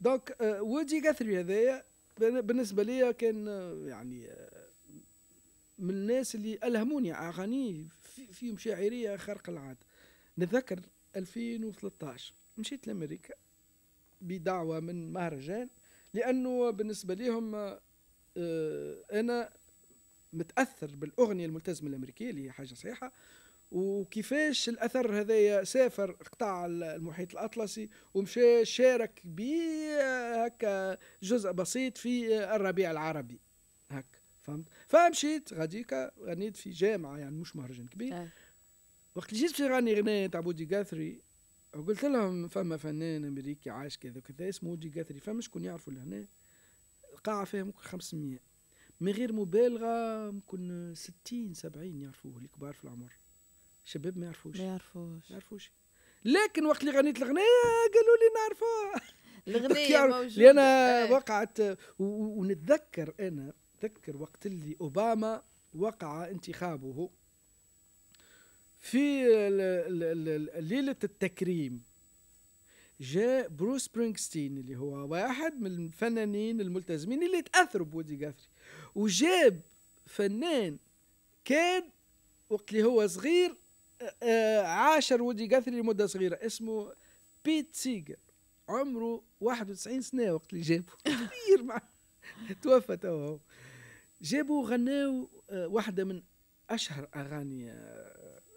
دونك وودي جاثري هذايا بالنسبه لي كان آه، يعني آه، من الناس اللي الهموني اغاني فيهم شاعريه خارق العاده نتذكر 2013 مشيت لامريكا بدعوه من مهرجان لانه بالنسبه لهم آه، انا متاثر بالاغنيه الملتزمه الامريكيه اللي هي حاجه صحيحه وكيفاش الاثر هذايا سافر قطاع المحيط الاطلسي ومشى شارك به هكا جزء بسيط في الربيع العربي هكا فهمت فمشيت غاديكا غنيت في جامعه يعني مش مهرجان كبير آه. وقت اللي جيت في غني غنايه تاع بودي جاثري وقلت لهم فما فنان امريكي عايش كذا وكذا اسمه بودي جاثري فما شكون يعرفوا لهنا القاعه فيها ممكن 500 من غير مبالغه ممكن 60 70 يعرفوه الكبار في العمر الشباب ما يعرفوش ما يعرفوش ما يعرفوش لكن وقت اللي غنيت الغنايه قالوا لي نعرفوها الغنايه (laughs) موجوده لان آه. وقعت ونتذكر انا تذكر وقت اللي أوباما وقع انتخابه في ليلة التكريم جاء بروس برينغستين اللي هو واحد من الفنانين الملتزمين اللي تأثروا بودي جاثري وجاب فنان كان وقت اللي هو صغير آه، آه، عاشر وودي جاثري لمدة صغيرة اسمه بيت سيجر عمره 91 سنة وقت اللي جابه (laughs) كبير مع توفى توا جابوا غناو آه، واحدة من أشهر أغاني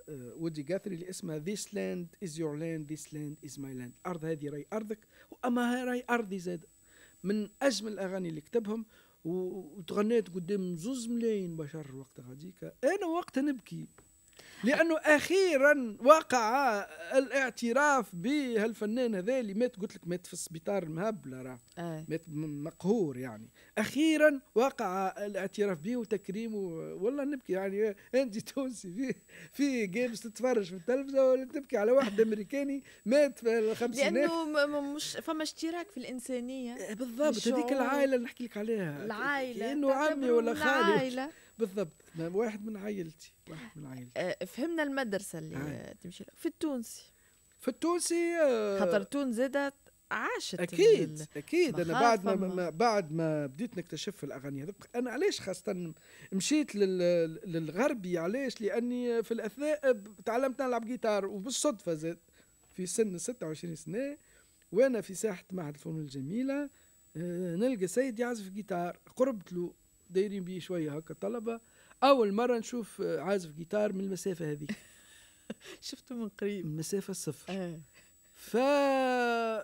وودي آه، آه، جاثري اللي اسمها This land is your land This land is my land الأرض هذه راي أرضك وأما هاي راي أرضي زاد من أجمل الأغاني اللي كتبهم وتغنيت قدام زوز ملايين بشر وقت غاديك أنا وقتها نبكي لانه اخيرا وقع الاعتراف بهالفنان هذا اللي مات قلت لك مات في السبيطار المهبله راه آه. مات مقهور يعني اخيرا وقع الاعتراف به وتكريمه والله نبكي يعني انت تونسي في في جيمز تتفرج في التلفزه ولا تبكي على واحد امريكاني مات في الخمسينات لانه مش فما اشتراك في الانسانيه بالضبط هذيك العائله اللي نحكي لك عليها العائله كانه عمي ولا خالي العائله بالضبط واحد من عائلتي واحد من عائلتي آه، فهمنا المدرسه اللي آه. تمشي لها في التونسي في التونسي آه خاطر تون زادت عاشت اكيد اكيد انا بعد ما, ما بعد ما بديت نكتشف في الاغاني هذوك انا علاش خاصه مشيت للغربي علاش لاني في الاثناء تعلمت نلعب جيتار وبالصدفه زاد في سن 26 سنه وانا في ساحه معهد الفنون الجميله آه، نلقى سيد يعزف جيتار قربت له دايرين بيه شويه هكا طلبه اول مره نشوف عازف جيتار من المسافه هذيك (laughs) شفته من قريب المسافه صفر الصفر آه. ف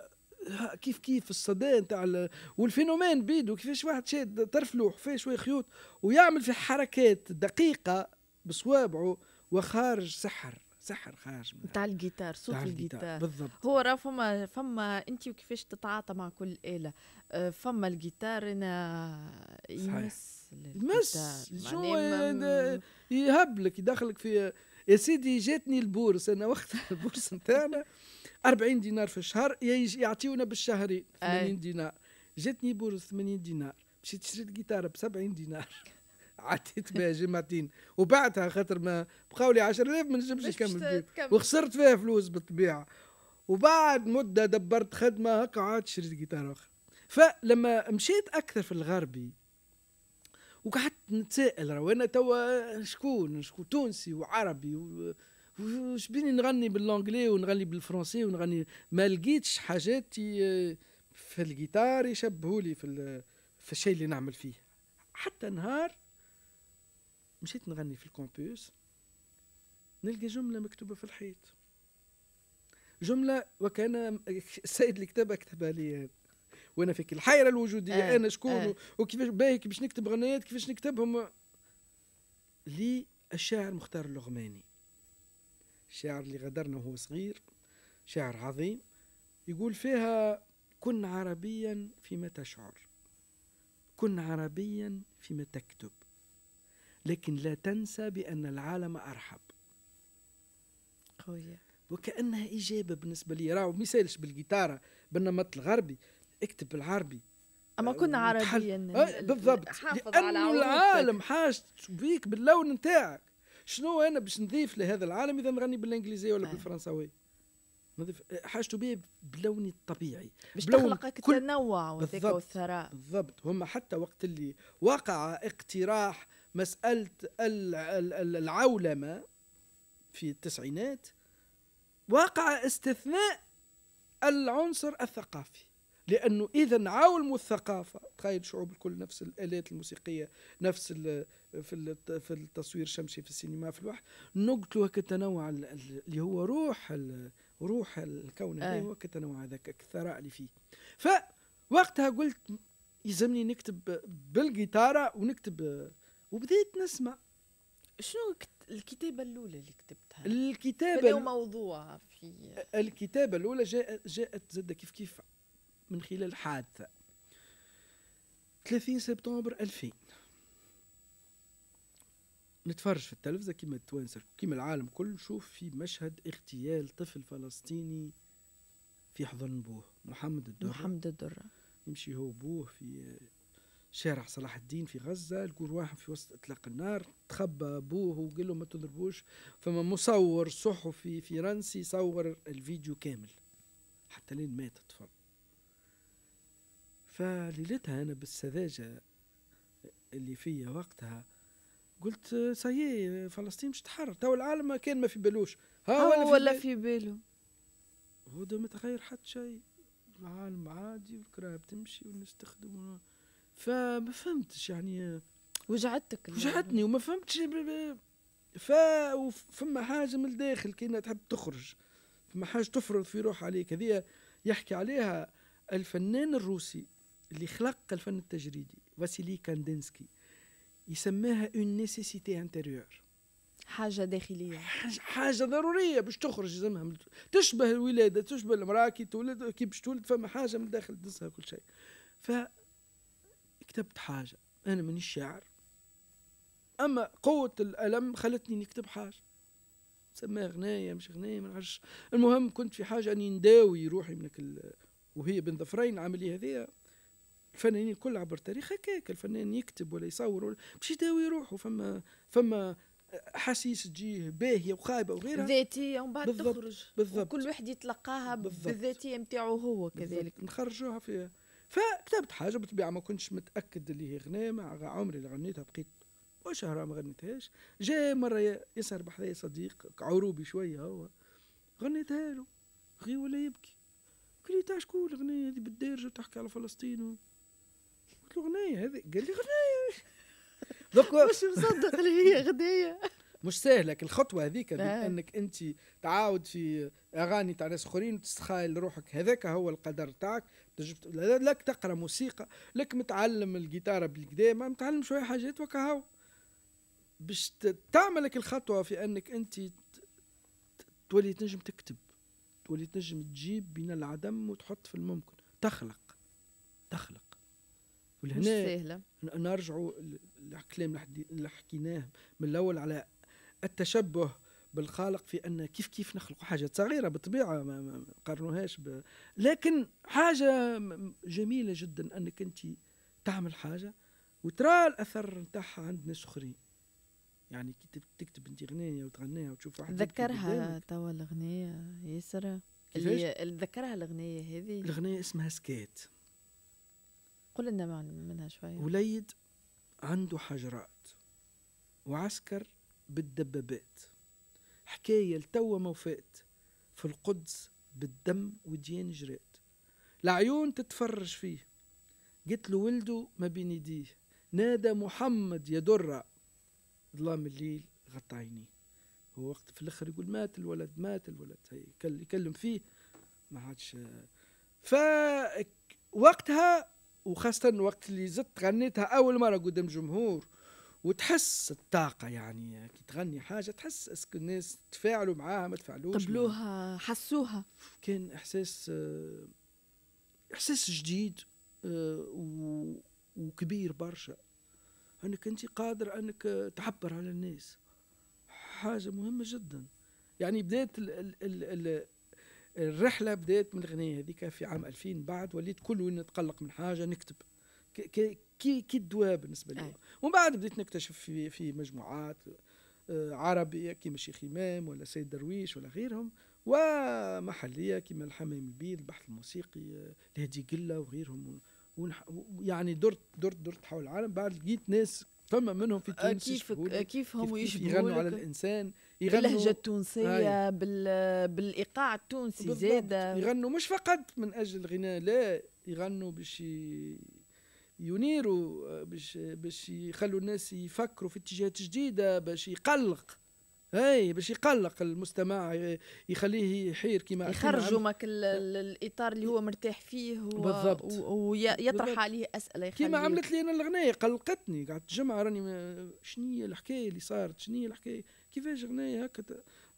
كيف كيف الصدى نتاع والفينومين بيدو كيفاش واحد شاد طرف له شويه خيوط ويعمل في حركات دقيقه بصوابعه وخارج سحر سحر خارج نتاع الجيتار صوت الجيتار, الجيتار. بالضبط هو راه فما فما انت وكيفاش تتعاطى مع كل اله آه، فما الجيتار انا يمس المس شو يهبلك يدخلك في يا سيدي جاتني البورس انا وقت (laughs) البورس نتاعنا 40 دينار في الشهر يعطيونا بالشهرين 80 دينار جاتني بورس 80 دينار مشيت شريت جيتار ب 70 دينار (laughs) عديت بها جمعتين وبعتها خاطر ما بقاو لي 10000 ما نجمش نكمل وخسرت فيها فلوس بالطبيعه وبعد مده دبرت خدمه هكا عاد شريت جيتار اخر فلما مشيت اكثر في الغربي وقعدت نتساءل انا توا شكون شكون تونسي وعربي و... وش بيني نغني باللونجلي ونغني بالفرنسي ونغني ما لقيتش حاجات في الجيتار يشبهوا لي في في الشيء اللي نعمل فيه حتى نهار مشيت نغني في الكومبوس نلقى جمله مكتوبه في الحيط جمله وكان السيد اللي كتبها كتبها لي وانا فيك الحيره الوجوديه آه، انا شكون آه. وكيفاش باهي باش نكتب غنيات كيفاش نكتبهم للشاعر مختار اللغماني الشاعر اللي غدرنا وهو صغير شاعر عظيم يقول فيها كن عربيا فيما تشعر كن عربيا فيما تكتب لكن لا تنسى بأن العالم أرحب قوية وكأنها إجابة بالنسبة لي راهو ما يسالش بالجيتارة بالنمط الغربي اكتب بالعربي اما كنا آه، عربيا آه، بالضبط حافظ على العالم حاجت بيك باللون نتاعك شنو انا باش نضيف لهذا العالم اذا نغني بالانجليزيه ولا آه. نضيف آه، حاجته بيه بلوني الطبيعي باش تخلق كل... التنوع والذكاء والثراء بالضبط هم حتى وقت اللي وقع اقتراح مساله العولمه في التسعينات وقع استثناء العنصر الثقافي لانه اذا عاولموا الثقافه تخيل شعوب الكل نفس الالات الموسيقيه نفس في في التصوير الشمسي في السينما في الواحد نقتلوا هكا التنوع اللي هو روح روح الكون هذا آه. هو التنوع هذاك الثراء اللي فيه فوقتها قلت يلزمني نكتب بالجيتارة ونكتب وبديت نسمع شنو الكتابة الأولى اللي كتبتها؟ الكتابة موضوع في الكتابة الأولى جاءت جاءت زاد كيف كيف من خلال حادثة 30 سبتمبر 2000 نتفرج في التلفزة كيما التوانسة كيما العالم كل نشوف في مشهد اغتيال طفل فلسطيني في حضن بوه محمد الدرة محمد الدرة يمشي هو بوه في شارع صلاح الدين في غزة لقوا واحد في وسط إطلاق النار تخبى بوه وقال له ما تضربوش فما مصور صحفي فرنسي صور الفيديو كامل حتى لين مات الطفل فليلتها أنا بالسذاجة اللي فيا وقتها قلت ساي فلسطين مش تحرر تو العالم كان ما في بالوش ها ولا في, ولا في باله هو ما تغير حتى شيء العالم عادي والكراهب تمشي والناس تخدم فما فهمتش يعني وجعتك وجعتني وما فهمتش ف فما حاجه من الداخل كأنها تحب تخرج فما حاجه تفرض في روح عليك هذه يحكي عليها الفنان الروسي اللي خلق الفن التجريدي فاسيلي كاندينسكي يسميها اون نيسيسيتي انتيريور حاجة داخلية حاجة ضرورية باش تخرج لازمها تشبه الولادة تشبه المرأة كي تولد كي باش تولد فما حاجة من الداخل تدسها كل شيء ف كتبت حاجة أنا مانيش شاعر أما قوة الألم خلتني نكتب حاجة سماها غناية مش غناية ما نعرفش المهم كنت في حاجة أني نداوي روحي منك وهي بين ظفرين العملية هذه الفنانين الكل عبر التاريخ هكاك الفنان يكتب ولا يصور ولا باش يداوي روحه فما فما حسيس تجيه باهيه وخايبه وغيرها ذاتيه ومن بعد تخرج بالضبط كل واحد يتلقاها بالذاتيه نتاعو هو كذلك نخرجوها فيها فكتبت حاجه بالطبيعه ما كنتش متاكد اللي هي غنايه مع عمري اللي غنيتها بقيت وشهرها ما غنيتهاش جاء مره يسهر بحذايا صديق عروبي شويه هو غنيتها له غي ولا يبكي قال لي تاع شكون الاغنيه هذه بالدارجه تحكي على فلسطين قلت له غنايه هذه قال لي غنايه (laughs) دوك مش مصدق اللي هي غنايه (laughs) مش سهلك الخطوه هذيك نعم. انك انت تعاود في اغاني تاع ناس اخرين وتستخيل روحك هذاك هو القدر تاعك لك تقرا موسيقى لك متعلم الجيتار بالكدا ما متعلم شويه حاجات وكهو باش تعملك الخطوه في انك انت تولي تنجم تكتب تولي تنجم تجيب بين العدم وتحط في الممكن تخلق تخلق ولهنا نرجعوا الكلام اللي حكيناه من الاول على التشبه بالخالق في ان كيف كيف نخلق حاجه صغيره بالطبيعه ما قارنوهاش ب... لكن حاجه جميله جدا انك انت تعمل حاجه وترى الاثر نتاعها عند ناس اخرين يعني كي تكتب انت غنيه وتغنيها وتشوف واحد تذكرها توا الاغنيه ياسر اللي تذكرها الاغنيه هذه الاغنيه اسمها سكات قل لنا منها شوية وليد عنده حجرات وعسكر بالدبابات حكاية لتوا ما وفات في القدس بالدم وديان جرات العيون تتفرج فيه قلت له ولده ما بين يديه نادى محمد يا درة ظلام الليل غطى عينيه هو وقت في الاخر يقول مات الولد مات الولد هي يكلم فيه ما عادش ف وقتها وخاصة وقت اللي زدت غنيتها أول مرة قدام جمهور وتحس الطاقة يعني كي تغني حاجة تحس اسكو الناس تفاعلوا معاها ما تفاعلوش قبلوها حسوها كان إحساس إحساس جديد وكبير برشا أنك أنت قادر أنك تعبر على الناس حاجة مهمة جدا يعني بدأت الرحله بدات من الغنية هذيك في عام 2000 بعد وليت كل وين نتقلق من حاجه نكتب كي كي الدواء بالنسبه لي ومن بعد بديت نكتشف في في مجموعات آه، عربيه كيما الشيخ امام ولا سيد درويش ولا غيرهم ومحليه كيما الحمام البيض البحث الموسيقي الهادي آه، قله وغيرهم يعني درت درت درت حول العالم بعد لقيت ناس فما منهم في تونس كيف كيف هم يشبهوا يغنوا على الانسان يغنوا باللهجه التونسيه هاي. بال... بالايقاع التونسي زاده يغنوا مش فقط من اجل الغناء لا يغنوا باش ينيروا باش باش يخلوا الناس يفكروا في اتجاهات جديده باش يقلق اي باش يقلق المستمع يخليه يحير كما ماك نعم. الاطار اللي هو مرتاح فيه و... بالضبط ويطرح بالضبط. عليه اسئله يخليه كما عملت لي انا الاغنيه قلقتني قعدت جمعه راني ما... شنو الحكايه اللي صارت شنو الحكايه كيفاش غنايه هكا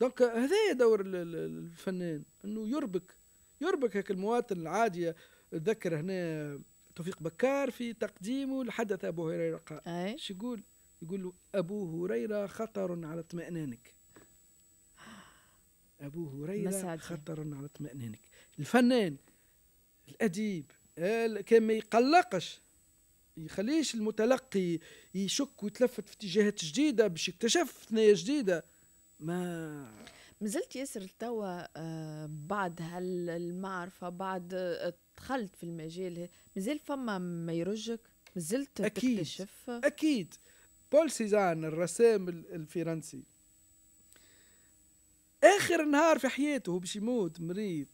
دونك هذا دور الفنان انه يربك يربك هكا المواطن العادي تذكر هنا توفيق بكار في تقديمه لحدث ابو هريره قال ايش يقول يقول له أبو هريرة خطر على اطمئنانك أبو هريرة مساعدة. خطر على اطمئنانك الفنان الأديب كان ما يقلقش يخليش المتلقي يشك ويتلفت في اتجاهات جديدة باش يكتشف ثنايا جديدة ما مازلت ياسر توا آه، بعد هالمعرفة بعد آه، دخلت في المجال مازال فما ما يرجك مازلت أكيد تكتشف أكيد بول سيزان الرسام الفرنسي اخر نهار في حياته باش يموت مريض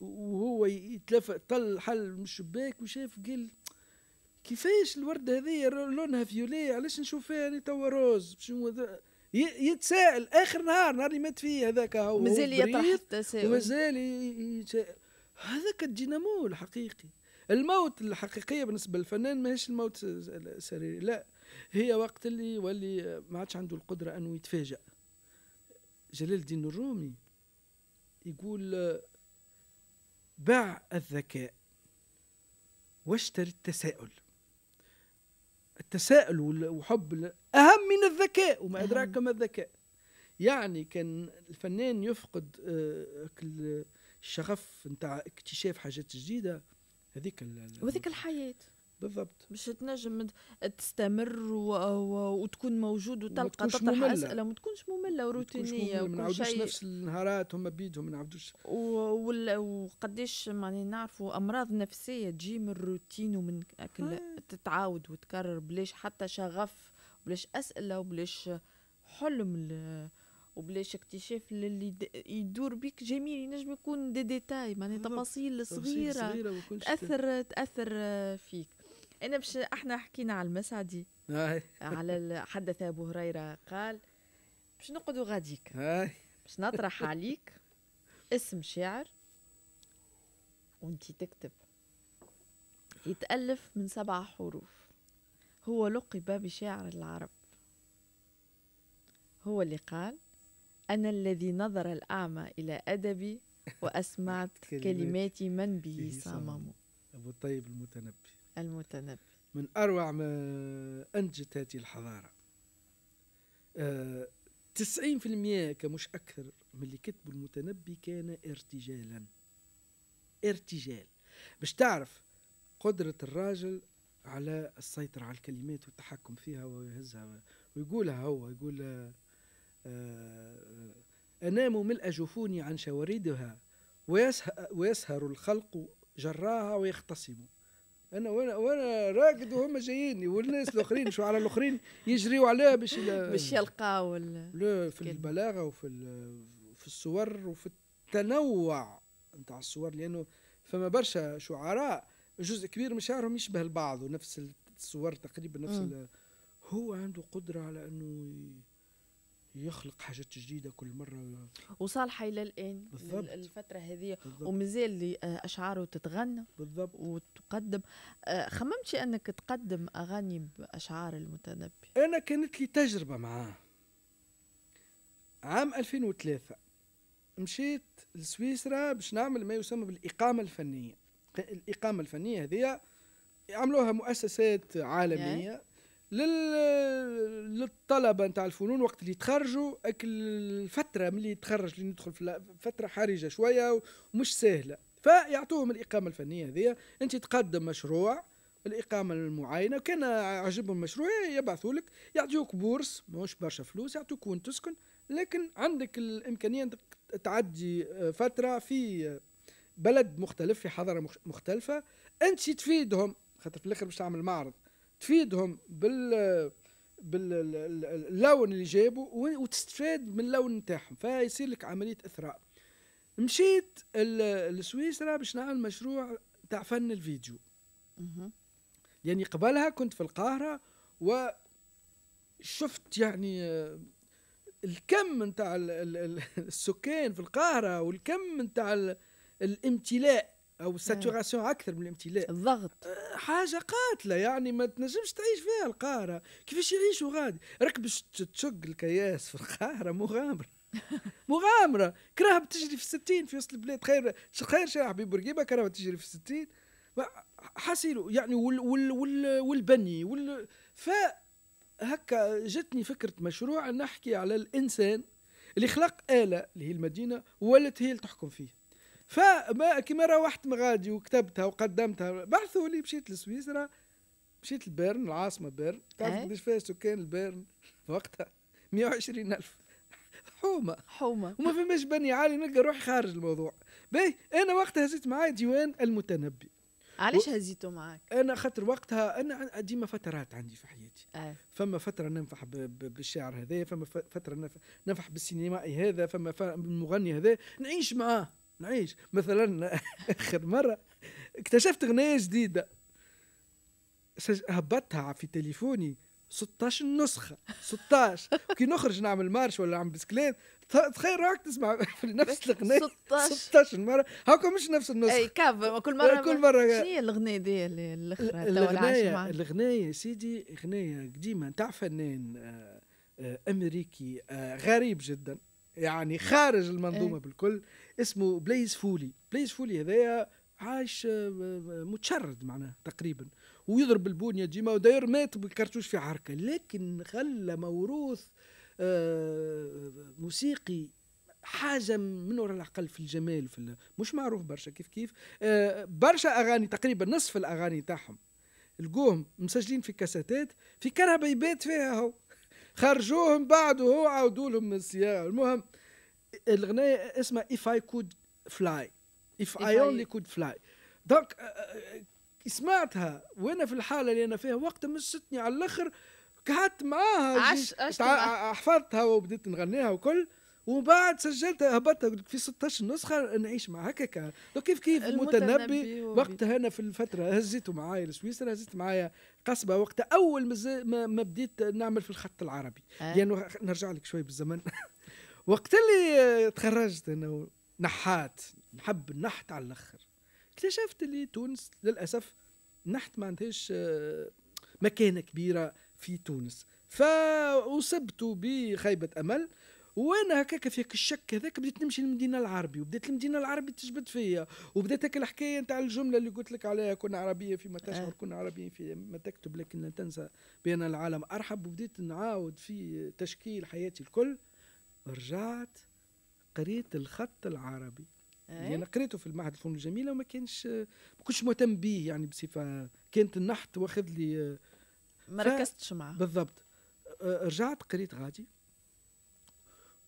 وهو يتلف طل حل من الشباك وشاف قال كيفاش الورده هذه لونها فيولي علاش نشوف فيها يعني توا روز يتساءل اخر نهار نهار اللي مات فيه هذاك هو مازال يطرح التساؤل مازال يتساءل هذاك الدينامو الحقيقي الموت الحقيقيه بالنسبه للفنان ماهيش الموت السريري لا هي وقت اللي ولي ما عادش عنده القدره انه يتفاجأ جلال الدين الرومي يقول باع الذكاء واشتري التساؤل التساؤل وحب اهم من الذكاء وما ادراك ما الذكاء يعني كان الفنان يفقد آه، الشغف نتاع اكتشاف حاجات جديده هذيك وذيك الحياه بالضبط باش تنجم تستمر و... و... وتكون موجود وتلقى تطرح اسئله ما تكونش ممله وروتينيه ما نعاودوش شي... نفس النهارات هما بيدهم ما نعاودوش و... و... وقداش معني نعرفوا امراض نفسيه تجي من الروتين ومن اكل آه. تتعاود وتكرر بلاش حتى شغف بلاش اسئله وبلاش حلم ل... وبلاش اكتشاف اللي يدور بك جميل ينجم يكون دي ديتاي معناها تفاصيل صغيره, صغيرة تاثر تاثر فيك انا باش احنا حكينا على المسعدي على حدث ابو هريره قال باش نقعدوا غاديك باش نطرح عليك اسم شاعر وانت تكتب يتألف من سبع حروف هو لقب بشاعر العرب هو اللي قال أنا الذي نظر الأعمى إلى أدبي وأسمعت (laughs) كلماتي من به صمم أبو الطيب المتنبي المتنبي من أروع ما أنتجت هذه الحضارة آه، تسعين في المية كمش أكثر من اللي كتبوا المتنبي كان ارتجالا ارتجال باش تعرف قدرة الراجل على السيطرة على الكلمات والتحكم فيها ويهزها ويقولها هو يقول آه، آه، أنام ملء جفوني عن شواردها ويسهر الخلق جراها ويختصموا انا وانا وانا راقد وهم جايين والناس الاخرين شو على الاخرين يجريوا عليها باش باش يلقاو لا في البلاغه وفي في الصور وفي التنوع نتاع الصور لانه فما برشا شعراء جزء كبير من شعرهم يشبه البعض ونفس الصور تقريبا نفس هو عنده قدره على انه يخلق حاجات جديده كل مره وصالحه الى الان بالضبط. الفتره هذه ومازال اللي آه، اشعاره تتغنى بالضبط وتقدم آه، خممتش انك تقدم اغاني باشعار المتنبي انا كانت لي تجربه معاه عام 2003 مشيت لسويسرا باش نعمل ما يسمى بالاقامه الفنيه الاقامه الفنيه هذه عملوها مؤسسات عالميه yeah. لل... للطلبه نتاع الفنون وقت اللي تخرجوا الفتره ملي تخرج اللي ندخل في فتره حرجه شويه ومش سهله فيعطوهم الاقامه الفنيه هذه انت تقدم مشروع الاقامه المعينة كان عجبهم المشروع يبعثوا لك يعطيوك بورس مش برشا فلوس يعطوك وين تسكن لكن عندك الامكانيه انك تعدي فتره في بلد مختلف في حضاره مختلفه انت تفيدهم خاطر في الاخر باش تعمل معرض تفيدهم بال باللون اللي جابوا وتستفاد من اللون نتاعهم فيصير لك عمليه اثراء مشيت لسويسرا باش نعمل مشروع تاع فن الفيديو يعني قبلها كنت في القاهره وشفت يعني الكم نتاع (laughs) السكان في القاهره والكم نتاع الامتلاء او نعم. ساتوراسيون اكثر من الامتلاء الضغط أه، حاجه قاتله يعني ما تنجمش تعيش فيها القاهره كيفاش يعيشوا غادي راك باش تشق الكياس في القاهره مغامره (laughs) مغامره كرهب تجري في 60 في وسط البلاد خير خير شارع حبيب بورقيبه كرهب تجري في 60 حسيلو يعني وال وال وال والبني وال ف هكا جاتني فكره مشروع نحكي على الانسان اللي خلق اله اللي هي المدينه ولت هي اللي تحكم فيه فما كيما روحت مغادي وكتبتها وقدمتها بعثوا لي مشيت لسويسرا مشيت لبيرن العاصمه بيرن تعرف قديش فيها سكان البيرن (laughs) وقتها 120 ألف (laughs) حومه حومه وما فماش بني عالي نلقى روحي خارج الموضوع باهي انا وقتها هزيت معايا ديوان المتنبي علاش هزيته معاك؟ انا خاطر وقتها انا ديما فترات عندي في حياتي أي. فما فتره ننفح بالشعر هذا فما فتره ننفح بالسينمائي هذا فما المغني هذا نعيش معاه نعيش مثلا (laughs) اخر مره اكتشفت اغنيه جديده هبطتها في تليفوني 16 نسخه 16 كي نخرج نعمل مارش ولا نعمل بسكليت تخيل روحك تسمع (laughs) في نفس (laughs) الاغنيه 16 16 مره هاكا مش نفس النسخه اي كاف كل مره كل مره شنو هي الاغنيه دي الاخرى الاغنيه الاغنيه سيدي اغنيه قديمه نتاع فنان آه، آه، امريكي آه، غريب جدا يعني إيه. خارج المنظومه بالكل اسمه بليز فولي بليز فولي هذايا عايش آه، آه، متشرد معناه تقريبا ويضرب البونية ديما وداير مات بالكرتوش في عركه لكن خلى موروث آه، موسيقي حاجه من وراء العقل في الجمال في مش معروف برشا كيف كيف برشا اغاني تقريبا نصف الاغاني تاعهم لقوهم مسجلين في كاساتات في كرهبه يبات فيها هو خرجوهم بعد هو عاودوا لهم الصياغة المهم الغنايه اسمها اف اي كود فلاي اف اي اونلي كود فلاي دونك سمعتها وانا في الحاله اللي انا فيها وقتها مستني على الاخر قعدت معاها عش عشت حفظتها وبديت نغنيها وكل ومن بعد سجلتها هبطت في 16 نسخه نعيش مع هكاك كيف كيف المتنبي وقتها انا في الفتره هزيته معايا لسويسرا هزيت معايا قصبه وقتها اول ما بديت نعمل في الخط العربي لانه آه. يعني نرجع لك شوي بالزمن (laughs) وقت اللي تخرجت انا نحات نحب النحت على الاخر اكتشفت اللي تونس للاسف النحت ما عندهاش آه، مكانه كبيره في تونس فاصبت بخيبه امل وانا هكاك في الشك هذاك بديت نمشي للمدينه العربي وبدات المدينه العربي تجبد فيا وبدات هكا الحكايه نتاع الجمله اللي قلت لك عليها كنا عربيه فيما تشعر آه. كنا عربيين فيما تكتب لكن تنسى بان العالم ارحب وبديت نعاود في تشكيل حياتي الكل رجعت قريت الخط العربي أي؟ يعني قريته في المعهد الفنون الجميله وما كانش ما كنتش مهتم به يعني بصفه كانت النحت واخذ لي ما ركزتش معاه بالضبط رجعت قريت غادي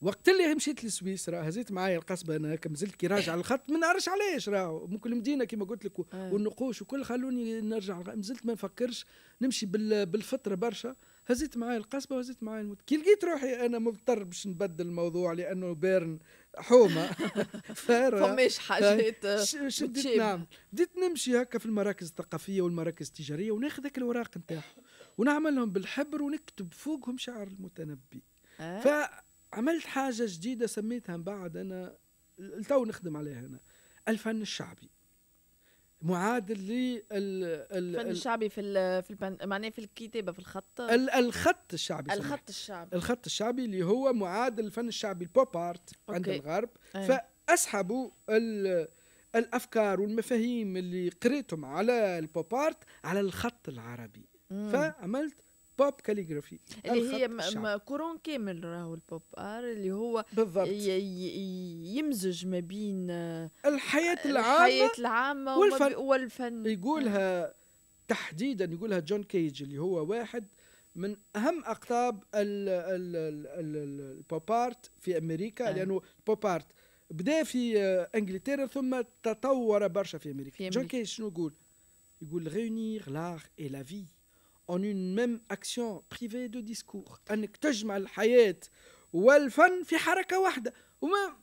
وقت اللي مشيت لسويسرا هزيت معايا القصبه انا هكا مازلت كي راجع الخط (coughs) ما نعرفش علاش راه ممكن المدينه كما قلت لك والنقوش وكل خلوني نرجع مازلت ما نفكرش نمشي بالفطره برشا هزيت معايا القصبه وهزيت معايا الموت كي لقيت روحي انا مضطر باش نبدل الموضوع لانه بيرن حومه (laughs) فماش حاجات شديت نعم بديت نمشي هكا في المراكز الثقافيه والمراكز التجاريه وناخذ هكا الاوراق نتاعهم ونعملهم بالحبر ونكتب فوقهم شعر المتنبي آه. فعملت حاجه جديده سميتها من بعد انا لتو نخدم عليها انا الفن الشعبي معادل الفن الشعبي في ال في البن... معناه في الكتابه في الخط الخط الشعبي الخط الشعبي الخط الشعبي اللي هو معادل الفن الشعبي البوب ارت عند الغرب أيه. فاسحبوا الافكار والمفاهيم اللي قريتهم على البوب ارت على الخط العربي مم. فعملت بوب كاليغرافي اللي هي كورون كامل راهو البوب ار اللي هو بالضبط يمزج ما بين آه، الحياه العامه الحياه العامه والفن, والفن. يقولها نعم. تحديدا يقولها جون كيج اللي هو واحد من اهم اقطاب البوب ارت في امريكا أه. لانه البوب ارت بدا في آه، انجلترا ثم تطور برشا في امريكا, في أمريكا. جون كيج شنو يقول يقول غيونيغ لاغ اي لا في en une même action privée de discours انك تجمع الحياه والفن في حركه واحده وما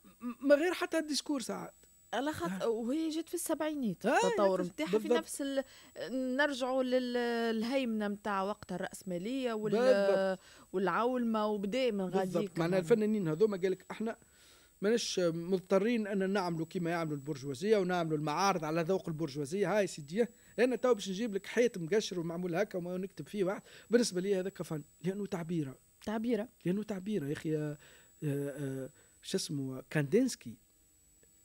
ما غير حتى الديسكور ساعات على خاطر وهي جات في السبعينات التطور آه، نتاعها في نفس ال... نرجعوا للهيمنه نتاع وقتها الراسماليه وال... والعولمه وبدا من غاديك معناها الفنانين هذوما قال لك احنا ماناش مضطرين ان نعملوا كما يعملوا البرجوازيه ونعملوا المعارض على ذوق البرجوازيه هاي سيدي انا تو باش نجيب لك حيط مقشر ومعمول هكا ونكتب فيه واحد بالنسبه لي هذاك فن لانه تعبيره تعبيره لانه تعبيره يا اخي آه، آه، آه، شو اسمه كاندينسكي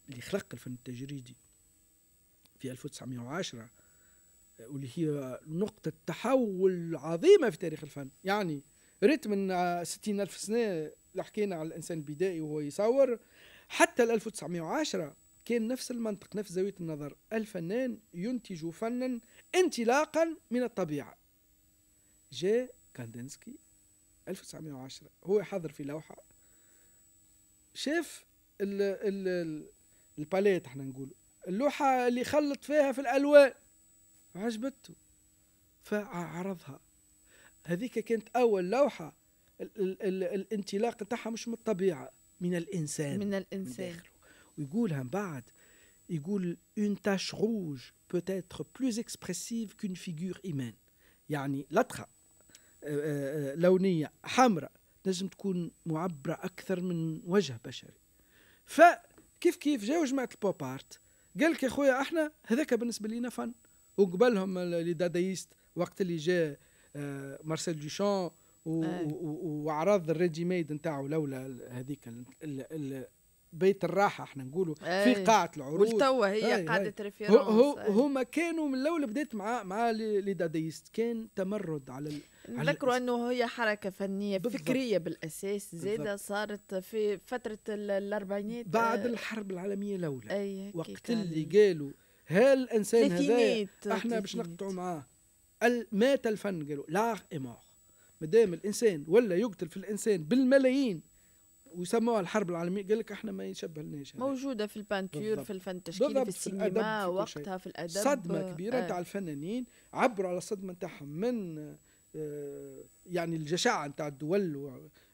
اللي خلق الفن التجريدي في 1910 واللي هي نقطة تحول عظيمة في تاريخ الفن يعني ريت من ستين ألف سنة اللي حكينا على الإنسان البدائي وهو يصور حتى 1910 كان نفس المنطق نفس زاوية النظر الفنان ينتج فنا انطلاقا من الطبيعة جاء كاندنسكي 1910 هو حاضر في لوحة شاف ال ال الباليت احنا نقول اللوحة اللي خلط فيها في الألوان عجبته فعرضها هذيك كانت أول لوحة ال ال ال الانطلاق تاعها مش من الطبيعة من الإنسان من الإنسان من يقولها من بعد يقول اون تاش روج peut être بلوز expressive كون figure ايمان يعني لطخة آه، آه، آه، لونية حمراء لازم تكون معبرة أكثر من وجه بشري فكيف كيف جاوا جماعة البوب ارت قال لك يا خويا احنا هذاك بالنسبة لينا فن وقبلهم لي دادايست وقت اللي جاء مارسيل ديشان وعرض الريدي ميد نتاعو لولا هذيك بيت الراحه احنا نقولوا في قاعه العروض والتوة هي ايه قاعده ريفيرونس هو هما كانوا من الاول بدات مع مع لي دادايست كان تمرد على ال... نذكروا انه هي حركه فنيه بالضبط. فكريه بالاساس زاده صارت في فتره الاربعينات بعد الحرب العالميه الاولى أي وقت اللي قالوا هل الانسان هذا احنا باش نقطعوا معاه مات الفن قالوا لا امور مادام الانسان ولا يقتل في الانسان بالملايين ويسموها الحرب العالميه قال لك احنا ما يشبهناش موجوده في البانتور في الفن التشكيلي في السينما في وقتها في الادب صدمه كبيره آه. تاع الفنانين عبروا على الصدمه نتاعهم من آه، يعني الجشاعه نتاع الدول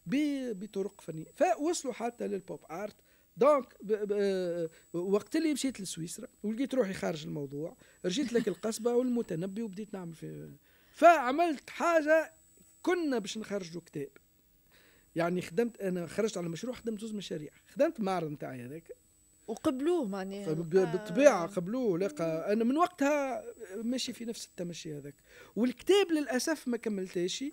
بطرق فنيه فوصلوا حتى للبوب ارت دونك وقت اللي مشيت لسويسرا ولقيت روحي خارج الموضوع رجيت لك القصبه والمتنبي وبديت نعمل في فعملت حاجه كنا باش نخرجوا كتاب يعني خدمت انا خرجت على مشروع خدمت زوز مشاريع خدمت معرض نتاعي هذاك وقبلوه معناها بالطبيعه آه. قبلوه لقى انا من وقتها ماشي في نفس التمشي هذاك والكتاب للاسف ما كملتاش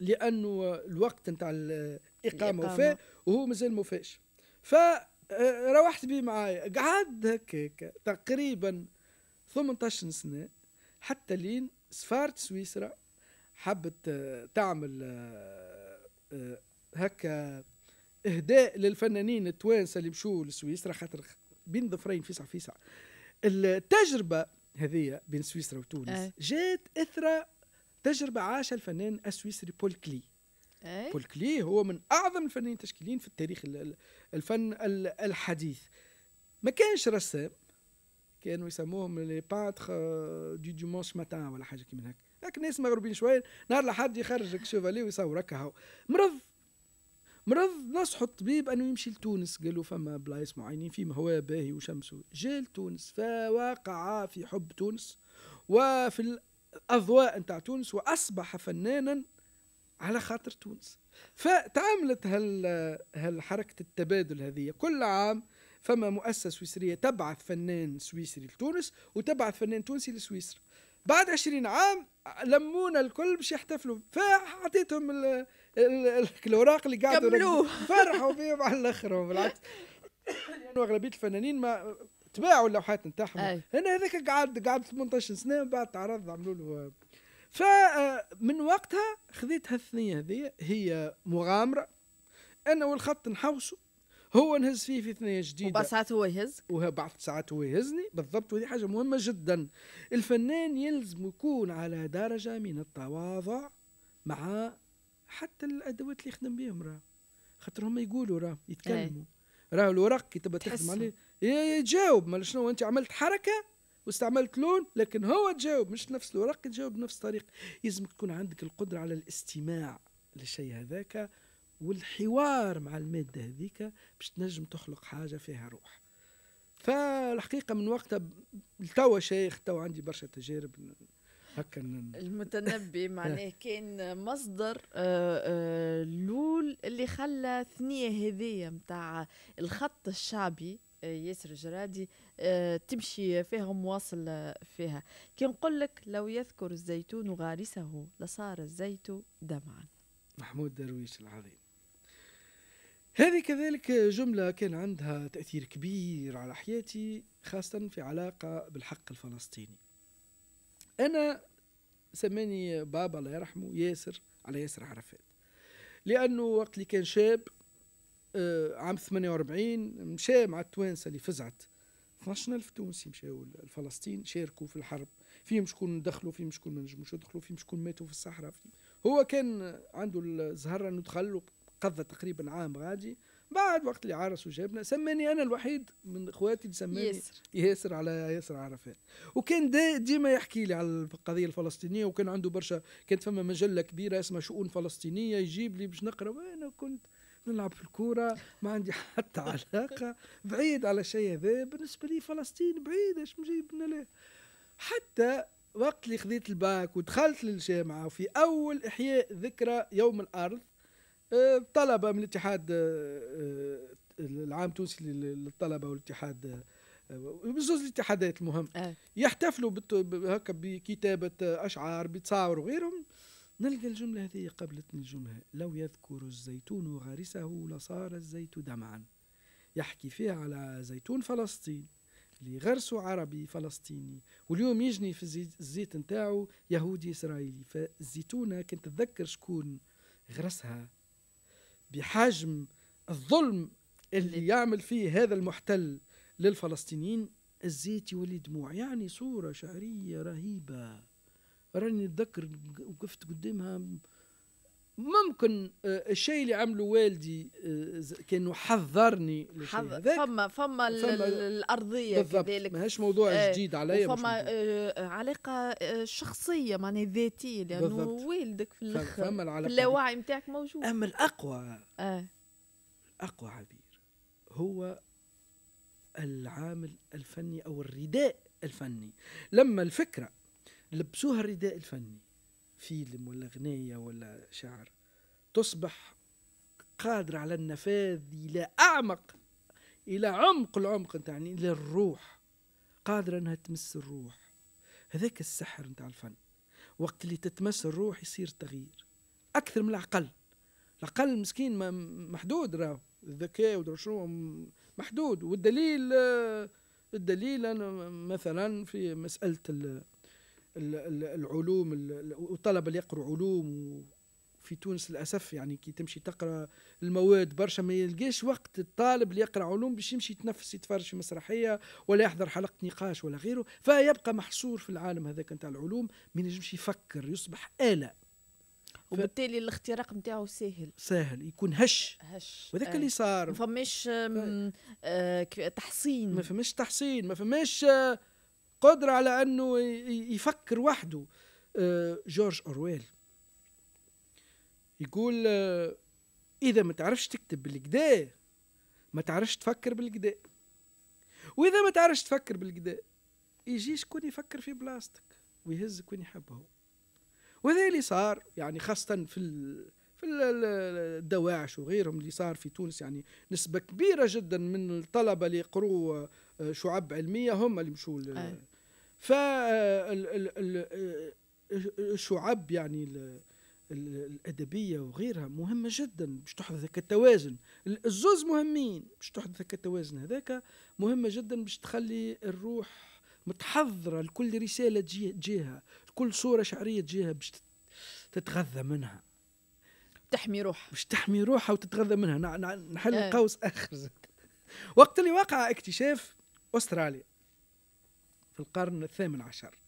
لانه الوقت نتاع الاقامه وفاء وهو مازال ما فاش فروحت آه، بيه معايا قعد هكاك تقريبا 18 سنه حتى لين سفاره سويسرا حبت تعمل آه، آه، هكا اهداء للفنانين التوانسه اللي مشوا لسويسرا خاطر بين ظفرين فيسع فيسع التجربه هذه بين سويسرا وتونس أه. جات اثر تجربه عاشها الفنان السويسري بول كلي أي. بول كلي هو من اعظم الفنانين التشكيليين في التاريخ الفن الحديث ما كانش رسام كانوا يسموهم لي باتر دي ديمونش ماتان ولا حاجه كيما هكا لكن الناس مغربين شويه نهار الاحد يخرجك شوفالي ويصورك هاو مرض مرض نصحوا الطبيب انه يمشي لتونس قالوا فما بلايص معينين فيهم هواء باهي وشمس جا لتونس فوقع في حب تونس وفي الاضواء نتاع تونس واصبح فنانا على خاطر تونس فتعاملت هال هالحركه التبادل هذه كل عام فما مؤسسه سويسريه تبعث فنان سويسري لتونس وتبعث فنان تونسي لسويسرا بعد 20 عام لمونا الكل باش يحتفلوا فاعطيتهم الاوراق اللي قعدوا (laughs) فرحوا بهم على الاخر بالعكس لانه اغلبيه الفنانين ما تباعوا اللوحات نتاعهم هنا هذاك قعد قعد 18 سنه من بعد تعرض عملوا له فمن آه، وقتها خذيت هالثنيه هذه هي مغامره انا والخط نحوسه هو نهز فيه في ثنايا جديده وبعض ساعات هو يهزك وبعض ساعات هو يهزني بالضبط وهذه حاجه مهمه جدا الفنان يلزم يكون على درجه من التواضع مع حتى الادوات اللي يخدم بهم راه خاطر هما يقولوا راه يتكلموا إيه. راه الورق كي تبى تخدم عليه إيه، إيه، يجاوب مال شنو انت عملت حركه واستعملت لون لكن هو تجاوب مش نفس الورق تجاوب بنفس الطريقه يلزمك تكون عندك القدره على الاستماع للشيء هذاك والحوار مع الماده هذيك باش تنجم تخلق حاجه فيها روح فالحقيقه من وقتها لتوا شيخ توا عندي برشا تجارب هكا (laughs) المتنبي معناه (laughs) كان مصدر آه، آه، لول اللي خلى الثنيه هذيا متاع الخط الشعبي آه، ياسر جرادي تمشي فيها مواصل فيها كي نقول لك لو يذكر الزيتون غارسه لصار الزيت دمعا محمود درويش العظيم هذه كذلك جملة كان عندها تأثير كبير على حياتي خاصة في علاقة بالحق الفلسطيني أنا سماني بابا الله يرحمه ياسر على ياسر عرفات لأنه وقت اللي كان شاب آه، عام 48 مشى مع التوانسة اللي فزعت ألف تونسي مشاو لفلسطين شاركوا في الحرب فيهم شكون دخلوا فيهم شكون ما نجموش يدخلوا فيهم شكون ماتوا في الصحراء هو كان عنده الزهرة انه دخل قضى تقريبا عام غادي بعد وقت اللي عرس وجابنا سماني انا الوحيد من اخواتي اللي سماني ياسر ياسر على ياسر عرفات وكان ديما يحكي لي على القضيه الفلسطينيه وكان عنده برشا كانت فما مجله كبيره اسمها شؤون فلسطينيه يجيب لي باش نقرا وانا كنت نلعب في الكورة ما عندي حتى (laughs) علاقة بعيد على الشيء هذا بالنسبة لي فلسطين بعيدة اش مجيبنا له حتى وقت اللي خذيت الباك ودخلت للجامعة وفي أول إحياء ذكرى يوم الأرض طلبه من الاتحاد آه، آه، العام التونسي للطلبه والاتحاد آه، بزوز الاتحادات المهم يحتفلوا هكا بكتابه اشعار بتصاور وغيرهم نلقى الجمله هذه قبلتني الجمله لو يذكر الزيتون غارسه لصار الزيت دمعا يحكي فيها على زيتون فلسطين اللي غرسه عربي فلسطيني واليوم يجني في الزيت نتاعو يهودي اسرائيلي فالزيتونه كنت تذكر شكون غرسها بحجم الظلم اللي يعمل فيه هذا المحتل للفلسطينيين الزيت يولي دموع يعني صورة شعرية رهيبة راني نتذكر وقفت قدامها ممكن آه، الشيء اللي عمله والدي آه، كانه حذرني حذر فما فما, الارضيه كذلك ماهيش موضوع ايه. جديد عليا فما آه علاقه آه، شخصيه معناها ذاتيه لانه بالضبط. والدك في الاخر فما العلاقه اللاوعي نتاعك موجود اما الاقوى اه الاقوى عبير هو العامل الفني او الرداء الفني لما الفكره لبسوها الرداء الفني فيلم ولا غناية ولا شعر تصبح قادرة على النفاذ إلى أعمق إلى عمق العمق نتاع يعني إلى الروح قادرة أنها تمس الروح هذاك السحر نتاع الفن وقت اللي تتمس الروح يصير تغيير أكثر من العقل العقل مسكين محدود راهو الذكاء ودرا شنو محدود والدليل آه، الدليل أنا مثلا في مسألة العلوم والطلبه اللي يقروا علوم في تونس للاسف يعني كي تمشي تقرا المواد برشا ما يلقاش وقت الطالب اللي يقرا علوم باش يمشي يتنفس يتفرج في مسرحيه ولا يحضر حلقه نقاش ولا غيره فيبقى محصور في العالم هذاك نتاع العلوم ما ينجمش يفكر يصبح اله وبالتالي الاختراق نتاعو ساهل ساهل يكون هش هش وذاك اللي آه. صار ما فماش آه تحصين ما فماش تحصين ما فماش آه قدرة على انه يفكر وحده آه، جورج اورويل يقول آه، اذا ما تعرفش تكتب بالكدا ما تعرفش تفكر بالكدا واذا ما تعرفش تفكر بالكدا يجي شكون يفكر في بلاستك ويهزك وين يحب هو وهذا اللي صار يعني خاصه في ال في الدواعش وغيرهم اللي صار في تونس يعني نسبة كبيرة جدا من الطلبة اللي يقروا آه، شعب علمية هم اللي مشوا ف آه، الشعب يعني الادبيه وغيرها مهمه جدا باش تحدث هكا التوازن الزوز مهمين باش تحدث هكا التوازن هذاك مهمه جدا باش تخلي الروح متحضره لكل رساله تجيها لكل صوره شعريه تجيها باش تتغذى منها تحمي روحها باش تحمي روحها وتتغذى منها نحل آه. قوس اخر وقت اللي وقع اكتشاف استراليا في القرن الثامن عشر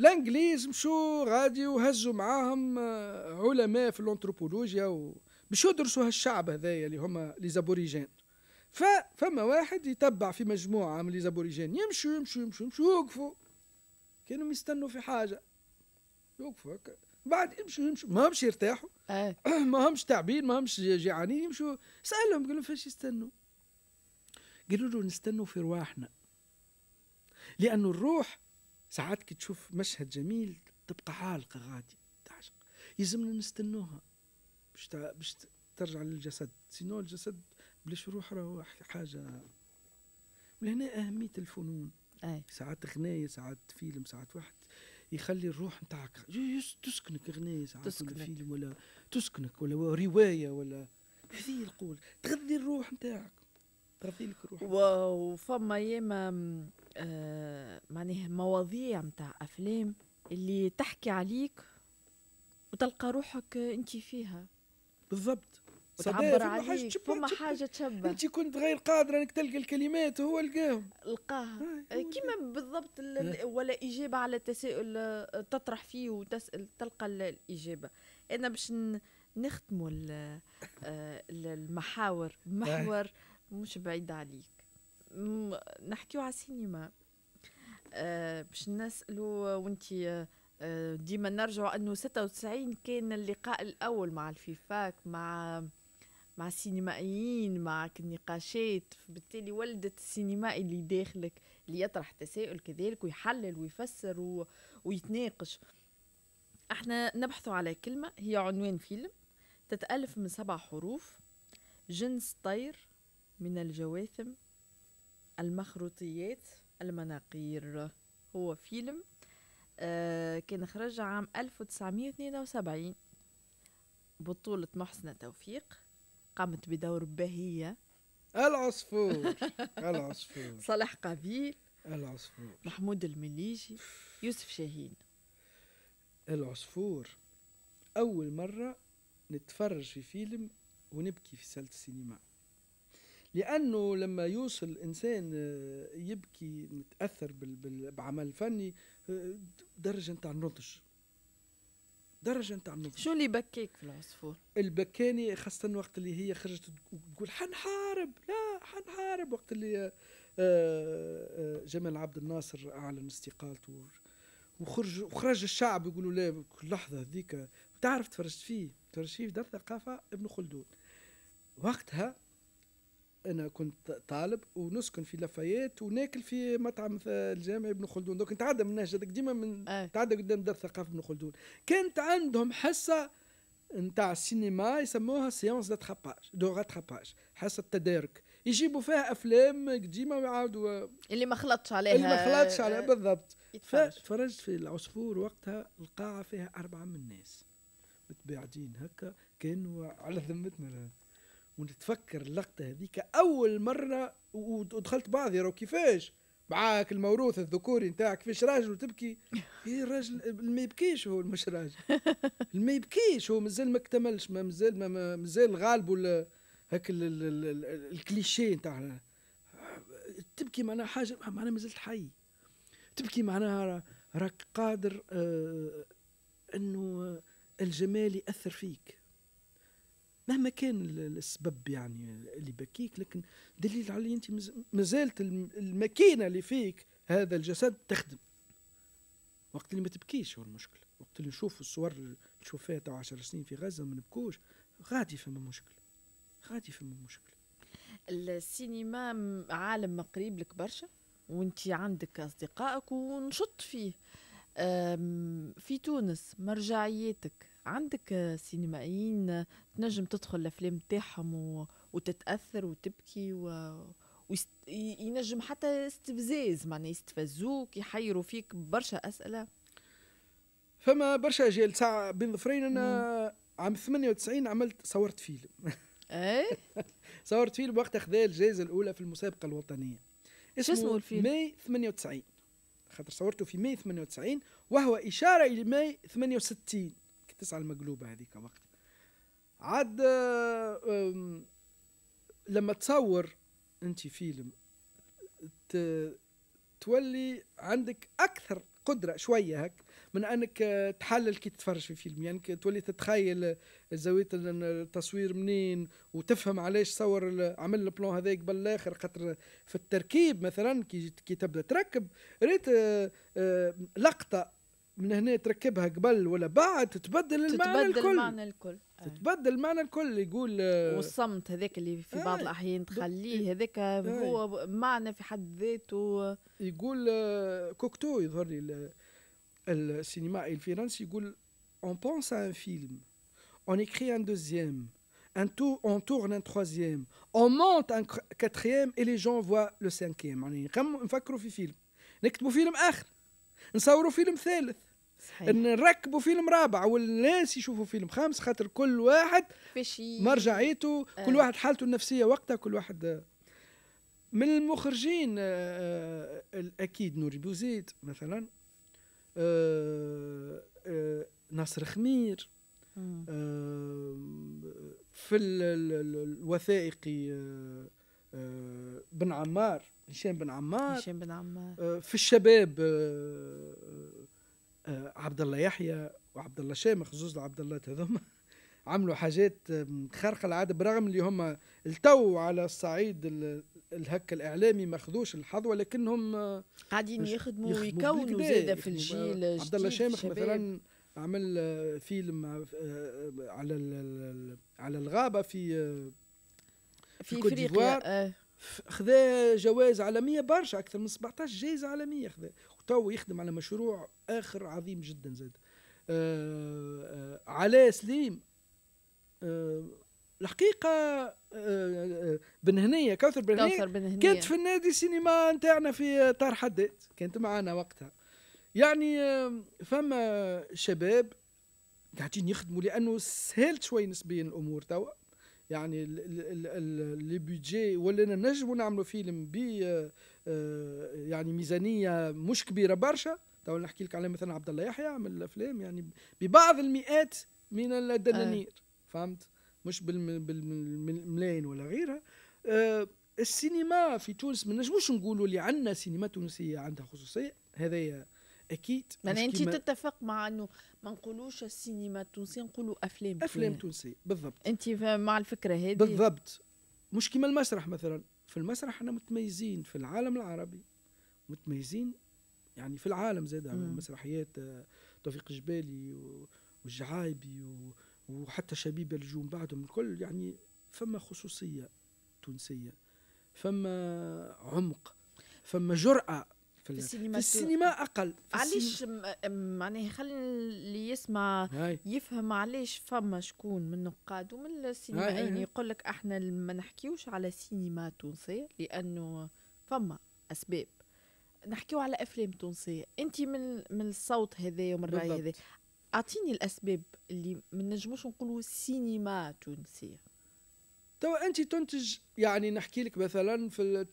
الانجليز مشوا غادي وهزوا معاهم آه، علماء في الانثروبولوجيا و... باش يدرسوا هالشعب هذايا اللي هما ليزابوريجين فما واحد يتبع في مجموعه من ليزابوريجين يمشوا يمشوا يمشوا يمشوا يوقفوا كانوا يستنوا في حاجه يوقفوا هكا بعد يمشوا يمشوا ما همش يرتاحوا آه. (coughs) ما همش تعبين ما همش جيعانين يمشوا سالهم قالوا فاش يستنوا قالوا له نستنوا في رواحنا لأنه الروح ساعات كي تشوف مشهد جميل تبقى عالقة غادي تعشق يلزمنا نستنوها باش باش ترجع للجسد سينو الجسد بلاش روح راهو حاجة ولهنا أهمية الفنون أي. ساعات غناية ساعات فيلم ساعات واحد يخلي الروح نتاعك تسكنك غناية ساعات تسكنك. ولا فيلم ولا تسكنك ولا رواية ولا هذه القول تغذي الروح نتاعك تغذي لك الروح فما ياما آه معناها مواضيع متاع افلام اللي تحكي عليك وتلقى روحك انت فيها بالضبط وتعبر عليك فما حاجه تشبه انت كنت غير قادره انك تلقى الكلمات وهو لقاهم لقاها آه، كيما بالضبط ولا اجابه على تساؤل آه، تطرح فيه وتسال تلقى الاجابه انا باش نختموا آه، المحاور محور مش بعيد عليك نحكيو على السينما آه، باش نسالو وانتي آه، ديما نرجع انه 96 كان اللقاء الاول مع الفيفاك مع مع السينمائيين مع النقاشات بالتالي ولدت السينمائي اللي داخلك اللي يطرح تساؤل كذلك ويحلل ويفسر و... ويتناقش احنا نبحث على كلمة هي عنوان فيلم تتألف من سبع حروف جنس طير من الجواثم المخروطيات المناقير هو فيلم آه كان خرج عام 1972 بطولة محسنة توفيق قامت بدور باهية العصفور (laughs) العصفور صلاح قابيل العصفور محمود المليجي يوسف شاهين العصفور أول مرة نتفرج في فيلم ونبكي في سالة السينما لانه لما يوصل الانسان آه، يبكي متاثر بعمل فني آه، درجه نتاع النضج درجه نتاع النضج شو اللي بكيك في العصفور؟ البكاني خاصه وقت اللي هي خرجت تقول حنحارب لا حنحارب وقت اللي آه، جمال عبد الناصر اعلن استقالته وخرج وخرج الشعب يقولوا لا لحظه هذيك تعرف تفرجت فيه تفرجت فيه في دار الثقافه ابن خلدون وقتها انا كنت طالب ونسكن في لفايات وناكل في مطعم الجامع ابن خلدون دوك نتعدى من النهج هذاك ديما من تعدى قدام دار الثقافه ابن خلدون كانت عندهم حصه نتاع السينما يسموها سيونس داتراباج دو راتخاباج حصه تدارك يجيبوا فيها افلام قديمه ويعاودوا اللي ما خلطش عليها اللي ما خلطش عليها بالضبط فتفرجت في العصفور وقتها القاعه فيها اربعه من الناس متباعدين هكا كانوا على ذمتنا ونتفكر اللقطه هذيك اول مره ودخلت بعضي راه كيفاش معاك الموروث الذكوري نتاعك كيفاش راجل وتبكي يا إيه، الراجل ما يبكيش هو مش راجل (laughs) ما يبكيش هو مازال ما اكتملش مازال ما مازال غالبه هاك الكليشيه نتاع تبكي معناها حاجه معناها مازلت حي تبكي معناها راك قادر آه انه الجمال ياثر فيك مهما كان السبب يعني اللي بكيك لكن دليل على انت مازالت الماكينه اللي فيك هذا الجسد تخدم وقت اللي ما تبكيش هو المشكل وقت اللي نشوف الصور نشوف فيها تاع 10 سنين في غزه ما نبكوش غادي فما مشكل غادي فما مشكل السينما عالم قريب لك برشا وانت عندك اصدقائك ونشط فيه في تونس مرجعيتك عندك سينمائيين تنجم تدخل الافلام تاعهم وتتاثر وتبكي و... وينجم حتى استفزاز معناها يستفزوك يحيروا فيك برشا اسئله فما برشا اجيال ساعه بين ظفرين انا عام 98 عملت صورت فيلم اي (laughs) صورت فيلم وقت اخذ الجائزه الاولى في المسابقه الوطنيه اسمه, اسمه الفيلم؟ ماي 98 خاطر صورته في ماي 98 وهو اشاره الى ماي 68 تحتس المقلوبه هذيك وقت عاد لما تصور انت فيلم تولي عندك اكثر قدره شويه هك من انك آه، تحلل كي تتفرج في فيلم يعني تولي تتخيل آه، زاويه التصوير منين وتفهم علاش صور عمل البلان هذا قبل الاخر خاطر في التركيب مثلا كي تبدا تركب ريت آه، لقطه من هنا تركبها قبل ولا بعد تتبدل المعنى الكل تتبدل المعنى الكل آه. تتبدل المعنى الكل يقول آه، والصمت هذاك اللي في آه، بعض الاحيان تخليه إيه. هذاك هو معنى في حد ذاته يقول كوكتو يظهر لي السينمائي إيه، الفرنسي يقول اون بونس ان فيلم اون on ان دوزيام ان تو اون تورن ان un اون مونت ان un اي لي جون فوا لو سانكيام يعني نفكروا في فيلم نكتبوا فيلم اخر نصوروا فيلم ثالث صحيح. نركبوا فيلم رابع والناس يشوفوا فيلم خامس خاطر كل واحد مرجعيته آه. كل واحد حالته النفسيه وقتها كل واحد آه. من المخرجين آه، آه، الاكيد نوري بوزيد مثلا آه آه ناصر خمير في الوثائقي آه، بن عمار هشام بن عمار هشام بن عمار آه، في الشباب آه، عبد الله يحيى وعبد الله شامخ زوز عبد الله هذوما (laughs) عملوا حاجات خارقه العاده برغم اللي هما التو على الصعيد الهك الاعلامي ما خذوش الحظ ولكنهم قاعدين يخدموا ويكونوا زاد في الجيل عبد الله شامخ مثلا عمل فيلم على على الغابه في في افريقيا آه. خذا جوائز عالميه برشا اكثر من 17 جائزه عالميه خذا وتو يخدم على مشروع اخر عظيم جدا زاد آه آه علاء سليم آه الحقيقة آه، آه، بن هنية كوثر بن هنية كانت في النادي السينما نتاعنا في طار حداد كانت معنا وقتها يعني فما شباب قاعدين يخدموا لأنه سهلت شوي نسبيا الأمور توا يعني لي بودجي ولينا نجموا نعملوا فيلم ب آه، يعني ميزانيه مش كبيره برشا تو نحكي لك على مثلا عبد الله يحيى عمل افلام يعني ببعض المئات من الدنانير آه. فهمت مش بالملايين ولا غيرها آه، السينما في تونس ما نجموش نقولوا اللي عندنا سينما تونسيه عندها خصوصيه هذايا اكيد يعني انت تتفق مع انه ما نقولوش السينما التونسيه نقولوا افلام افلام تونسيه بالضبط انت مع الفكره هذه بالضبط مش كيما المسرح مثلا في المسرح احنا متميزين في العالم العربي متميزين يعني في العالم زاد مسرحيات آه، توفيق جبالي والجعايبي وحتى شبيبه الجوم بعدهم الكل يعني فما خصوصيه تونسيه فما عمق فما جرأة في, السينما في السينما اقل علاش معناها خلي اللي يسمع هاي. يفهم علاش فما شكون من النقاد ومن السينمائيين يعني يقول لك احنا ما نحكيوش على سينما تونسيه لانه فما اسباب نحكيو على افلام تونسيه انت من من الصوت هذا ومن الراي هذا اعطيني الاسباب اللي ما نجموش نقولوا سينما تونسيه تو انت تنتج يعني نحكي لك مثلا في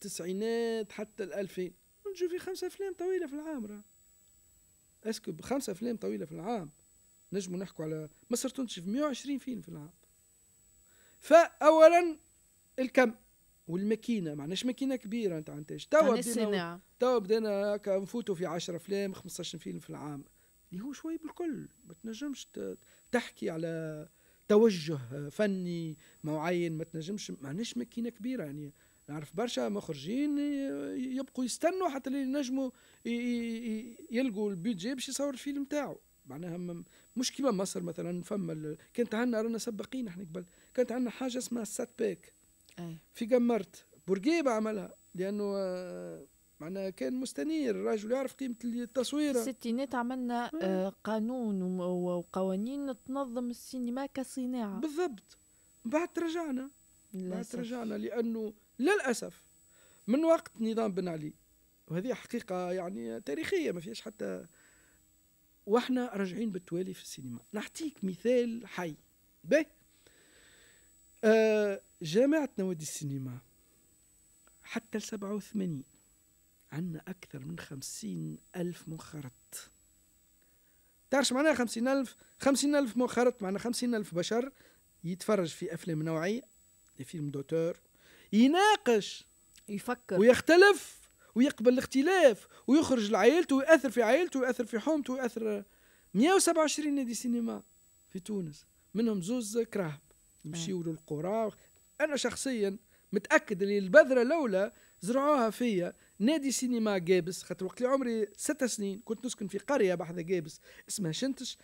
التسعينات حتى الألفين في خمسة أفلام طويلة في العام راه اسكو بخمسة أفلام طويلة في العام نجموا نحكوا على مصر تنتج 120 فيلم في العام فأولا الكم والماكينه معناش ماكينه كبيره نتاع انتاج توا بدينا توا بدينا هكا نفوتوا في 10 افلام 15 فيلم في العام اللي هو شوي بالكل ما تنجمش تحكي على توجه فني معين ما تنجمش معناش ماكينه كبيره يعني نعرف برشا مخرجين يبقوا يستنوا حتى ينجموا يلقوا البيدجي باش يصور الفيلم تاعو معناها مش كيما مصر مثلا فما كانت عندنا رانا سباقين احنا قبل كانت عندنا حاجه اسمها سات باك في قمرت بورقيبه عملها لانه آه، معناها كان مستنير الراجل يعرف قيمه التصويره الستينات عملنا آه، قانون وقوانين تنظم السينما كصناعه بالضبط بعد رجعنا بعد رجعنا لانه للاسف من وقت نظام بن علي وهذه حقيقه يعني تاريخيه ما فيهاش حتى واحنا راجعين بالتوالي في السينما نعطيك مثال حي به آه جامعة نوادي السينما حتى ال 87 عندنا أكثر من خمسين ألف منخرط تعرف معناها خمسين ألف خمسين ألف منخرط معناها خمسين ألف بشر يتفرج في أفلام نوعية لفيلم فيلم دوتور يناقش يفكر ويختلف ويقبل الاختلاف ويخرج لعائلته ويأثر في عائلته ويأثر في حومته ويأثر 127 نادي سينما في تونس منهم زوز كراهب يمشيو آه. للقرى انا شخصيا متاكد اللي البذره الاولى زرعوها فيا نادي سينما جابس خاطر وقت اللي عمري ست سنين كنت نسكن في قريه بحذا جابس اسمها شنتش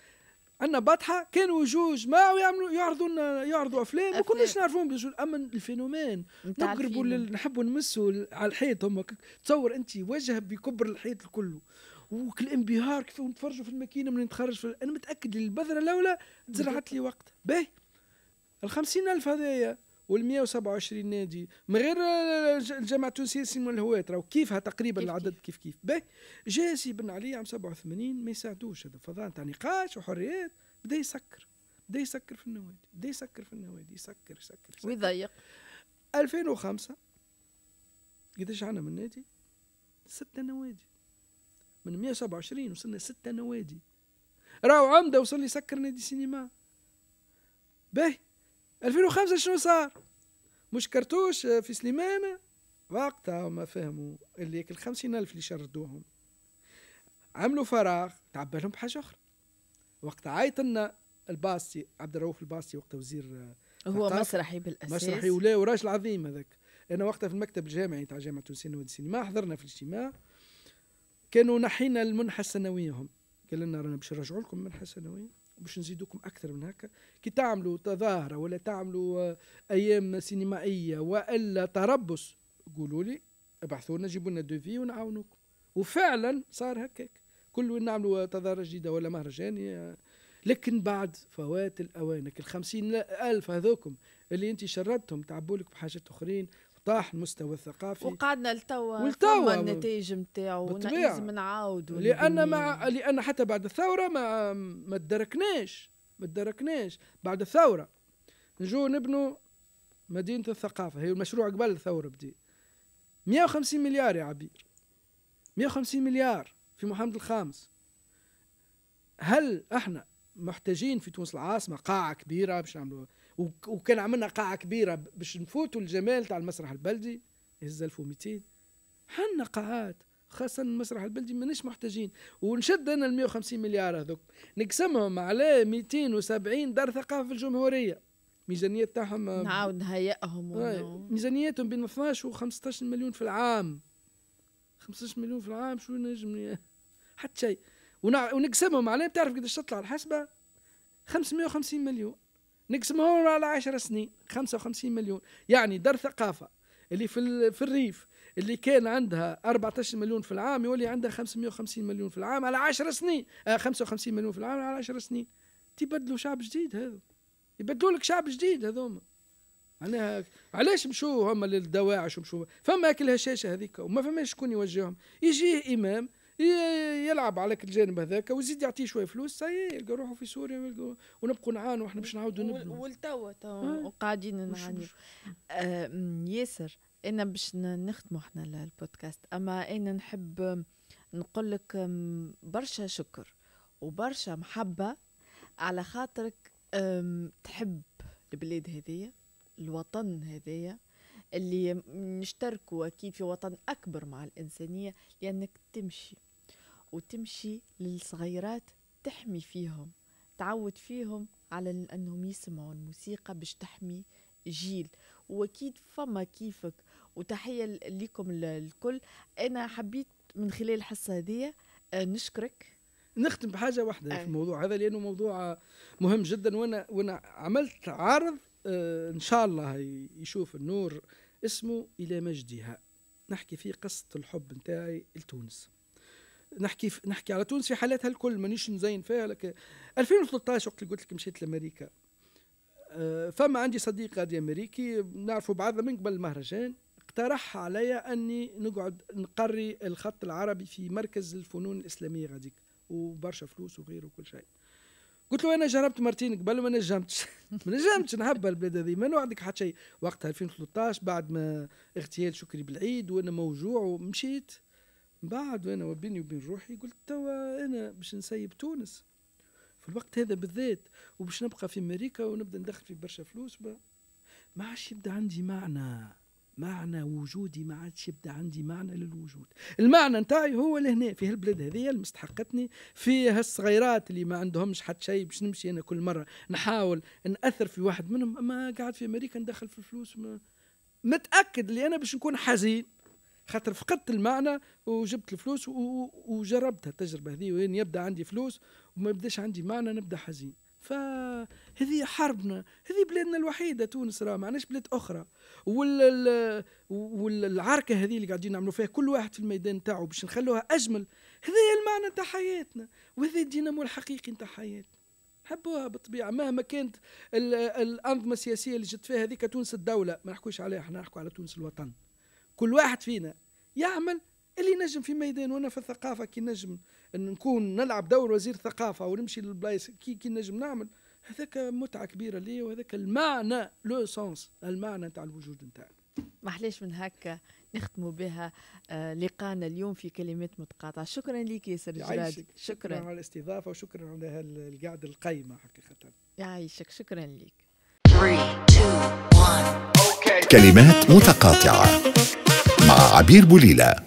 عندنا بطحه كانوا جوج ما ويعملوا يعرضوا يعرضوا افلام ما كناش نعرفوهم بجوج اما الفينومين نقربوا نحبوا نمسوا على الحيط هما تصور انت وجه بكبر الحيط كله وكل انبهار كيف نتفرجوا في الماكينه من نتخرج في انا متاكد البذره الاولى تزرعت لي وقت باهي ال ألف هذايا وال 127 نادي من غير آه، آه، آه، الجامعه التونسيه سيمون الهوات راهو كيفها تقريبا كيف العدد كيف كيف باهي جا سي بن علي عام 87 ما يساعدوش هذا فضاء نتاع نقاش وحريات بدا يسكر بدا يسكر في النوادي بدا يسكر في النوادي يسكر يسكر, يسكر. ويضيق 2005 قداش عندنا من نادي؟ ستة نوادي من 127 وصلنا ستة نوادي راهو عمده وصل يسكر نادي سينما باهي 2005 شنو صار مش كرتوش آه، في سليمان وقتها ما فهموا اللي الخمسين ألف اللي شردوهم عملوا فراغ لهم بحاجة أخرى وقتها عيط لنا الباسي عبد الرؤوف الباسي وقتها وزير آه، هو مسرحي بالأساس مسرحي ولا وراجل عظيم هذاك أنا وقتها في المكتب الجامعي تاع جامعة تونس السينما حضرنا في الاجتماع كانوا نحينا المنحة السنوية هم قال لنا رانا باش نرجعوا لكم المنحه السنويه باش نزيدوكم اكثر من هكا كي تعملوا تظاهره ولا تعملوا آه، ايام سينمائيه والا تربص قولوا لي ابعثوا لنا جيبوا لنا دوفي ونعاونوكم وفعلا صار هكاك كل وين نعملوا آه، تظاهره جديده ولا مهرجان لكن بعد فوات الاوانك الخمسين ألف هذوكم اللي انت شردتهم تعبوا لك بحاجات اخرين طاح المستوى الثقافي وقعدنا لتوا ولتوا النتائج نتاعو لازم نعاودو لان مع لان حتى بعد الثوره ما ما تدركناش ما تدركناش بعد الثوره نجو نبنوا مدينه الثقافه هي المشروع قبل الثوره بدي 150 مليار يا عبير 150 مليار في محمد الخامس هل احنا محتاجين في تونس العاصمه قاعه كبيره باش نعملوا وكان عملنا قاعه كبيره باش نفوتوا الجمال تاع المسرح البلدي هز 1200 حنا قاعات خاصة المسرح البلدي مانيش محتاجين ونشد انا ال 150 مليار هذوك نقسمهم على 270 دار ثقافة في الجمهورية ميزانيات تاعهم آه، نعاود نهيئهم ميزانياتهم بين 12 و 15 مليون في العام 15 مليون في العام شو نجم حتى شيء ونقسمهم عليه بتعرف قداش تطلع الحسبة 550 مليون نقسمهم على 10 سنين 55 مليون يعني دار ثقافه اللي في في الريف اللي كان عندها 14 مليون في العام يولي عندها 550 مليون في العام على 10 سنين آه 55 مليون في العام على 10 سنين تبدلوا شعب جديد هذا يبدلوا لك شعب جديد هذوما معناها علاش مشوا هما للدواعش ومشوا فما كل هشاشه هذيك وما فماش شكون يوجههم يجيه امام يلعب عليك الجانب هذاك ويزيد يعطيه شويه فلوس سي يلقى روحه في سوريا ونبقوا نعانوا احنا باش نعاودوا نبنوا ولتوا وقاعدين آه. قاعدين ياسر انا باش نختموا احنا البودكاست اما انا نحب نقول لك برشا شكر وبرشا محبه على خاطرك تحب البلاد هذيا الوطن هذايا اللي نشتركوا أكيد في وطن أكبر مع الإنسانية لأنك تمشي وتمشي للصغيرات تحمي فيهم تعود فيهم على انهم يسمعوا الموسيقى باش تحمي جيل واكيد فما كيفك وتحيه لكم الكل انا حبيت من خلال الحصه هذه آه، نشكرك نختم بحاجه واحده في آه. الموضوع هذا لانه موضوع مهم جدا وانا وانا عملت عرض آه، ان شاء الله يشوف النور اسمه الى مجدها نحكي فيه قصه الحب نتاعي لتونس نحكي نحكي على تونس في حالاتها الكل مانيش نزين فيها لك 2013 وقت اللي قلت لك مشيت لامريكا آه، فما عندي صديق غادي امريكي نعرفه بعض من قبل المهرجان اقترح علي اني نقعد نقري الخط العربي في مركز الفنون الاسلاميه غاديك وبرشا فلوس وغيره وكل شيء قلت له انا جربت مرتين قبل (laughs) ما نجمتش ما نجمتش نهبها البلاد هذه ما نوعدك حتى شيء وقتها 2013 بعد ما اغتيال شكري بالعيد وانا موجوع ومشيت بعد وانا وبيني وبين روحي قلت توا انا باش نسيب تونس في الوقت هذا بالذات وباش نبقى في امريكا ونبدا ندخل في برشا فلوس ما عادش يبدا عندي معنى معنى وجودي ما عادش يبدا عندي معنى للوجود المعنى نتاعي هو لهنا في هالبلاد هذه اللي مستحقتني في هالصغيرات اللي ما عندهمش حتى شيء باش نمشي انا كل مره نحاول ناثر في واحد منهم اما قاعد في امريكا ندخل في الفلوس ما متاكد اللي انا باش نكون حزين خاطر فقدت المعنى وجبت الفلوس وجربت التجربه هذه وين يبدا عندي فلوس وما يبداش عندي معنى نبدا حزين فهذه حربنا هذه بلادنا الوحيده تونس راه ما عندناش بلاد اخرى والعركه هذه اللي قاعدين نعملوا فيها كل واحد في الميدان تاعو باش نخلوها اجمل هذا المعنى تاع حياتنا وهذا الدينامو الحقيقي تاع حياتنا حبوها بالطبيعه مهما كانت الانظمه السياسيه اللي جت فيها هذيك تونس الدوله ما نحكوش عليها احنا نحكو على تونس الوطن كل واحد فينا يعمل اللي نجم في ميدان وانا في الثقافه كي نجم ان نكون نلعب دور وزير ثقافه ونمشي للبلايص كي كي نجم نعمل هذاك متعه كبيره لي وهذاك المعنى لو سونس المعنى تاع الوجود نتاعنا معليش من هكا نختموا بها آه، لقانا اليوم في كلمات متقاطعة شكرا لك يا سر جراد شكرا على الاستضافة وشكرا على القعدة القيمة حقيقة يعيشك شكرا لك 3 2 1 كلمات متقاطعة مع عبير بوليلا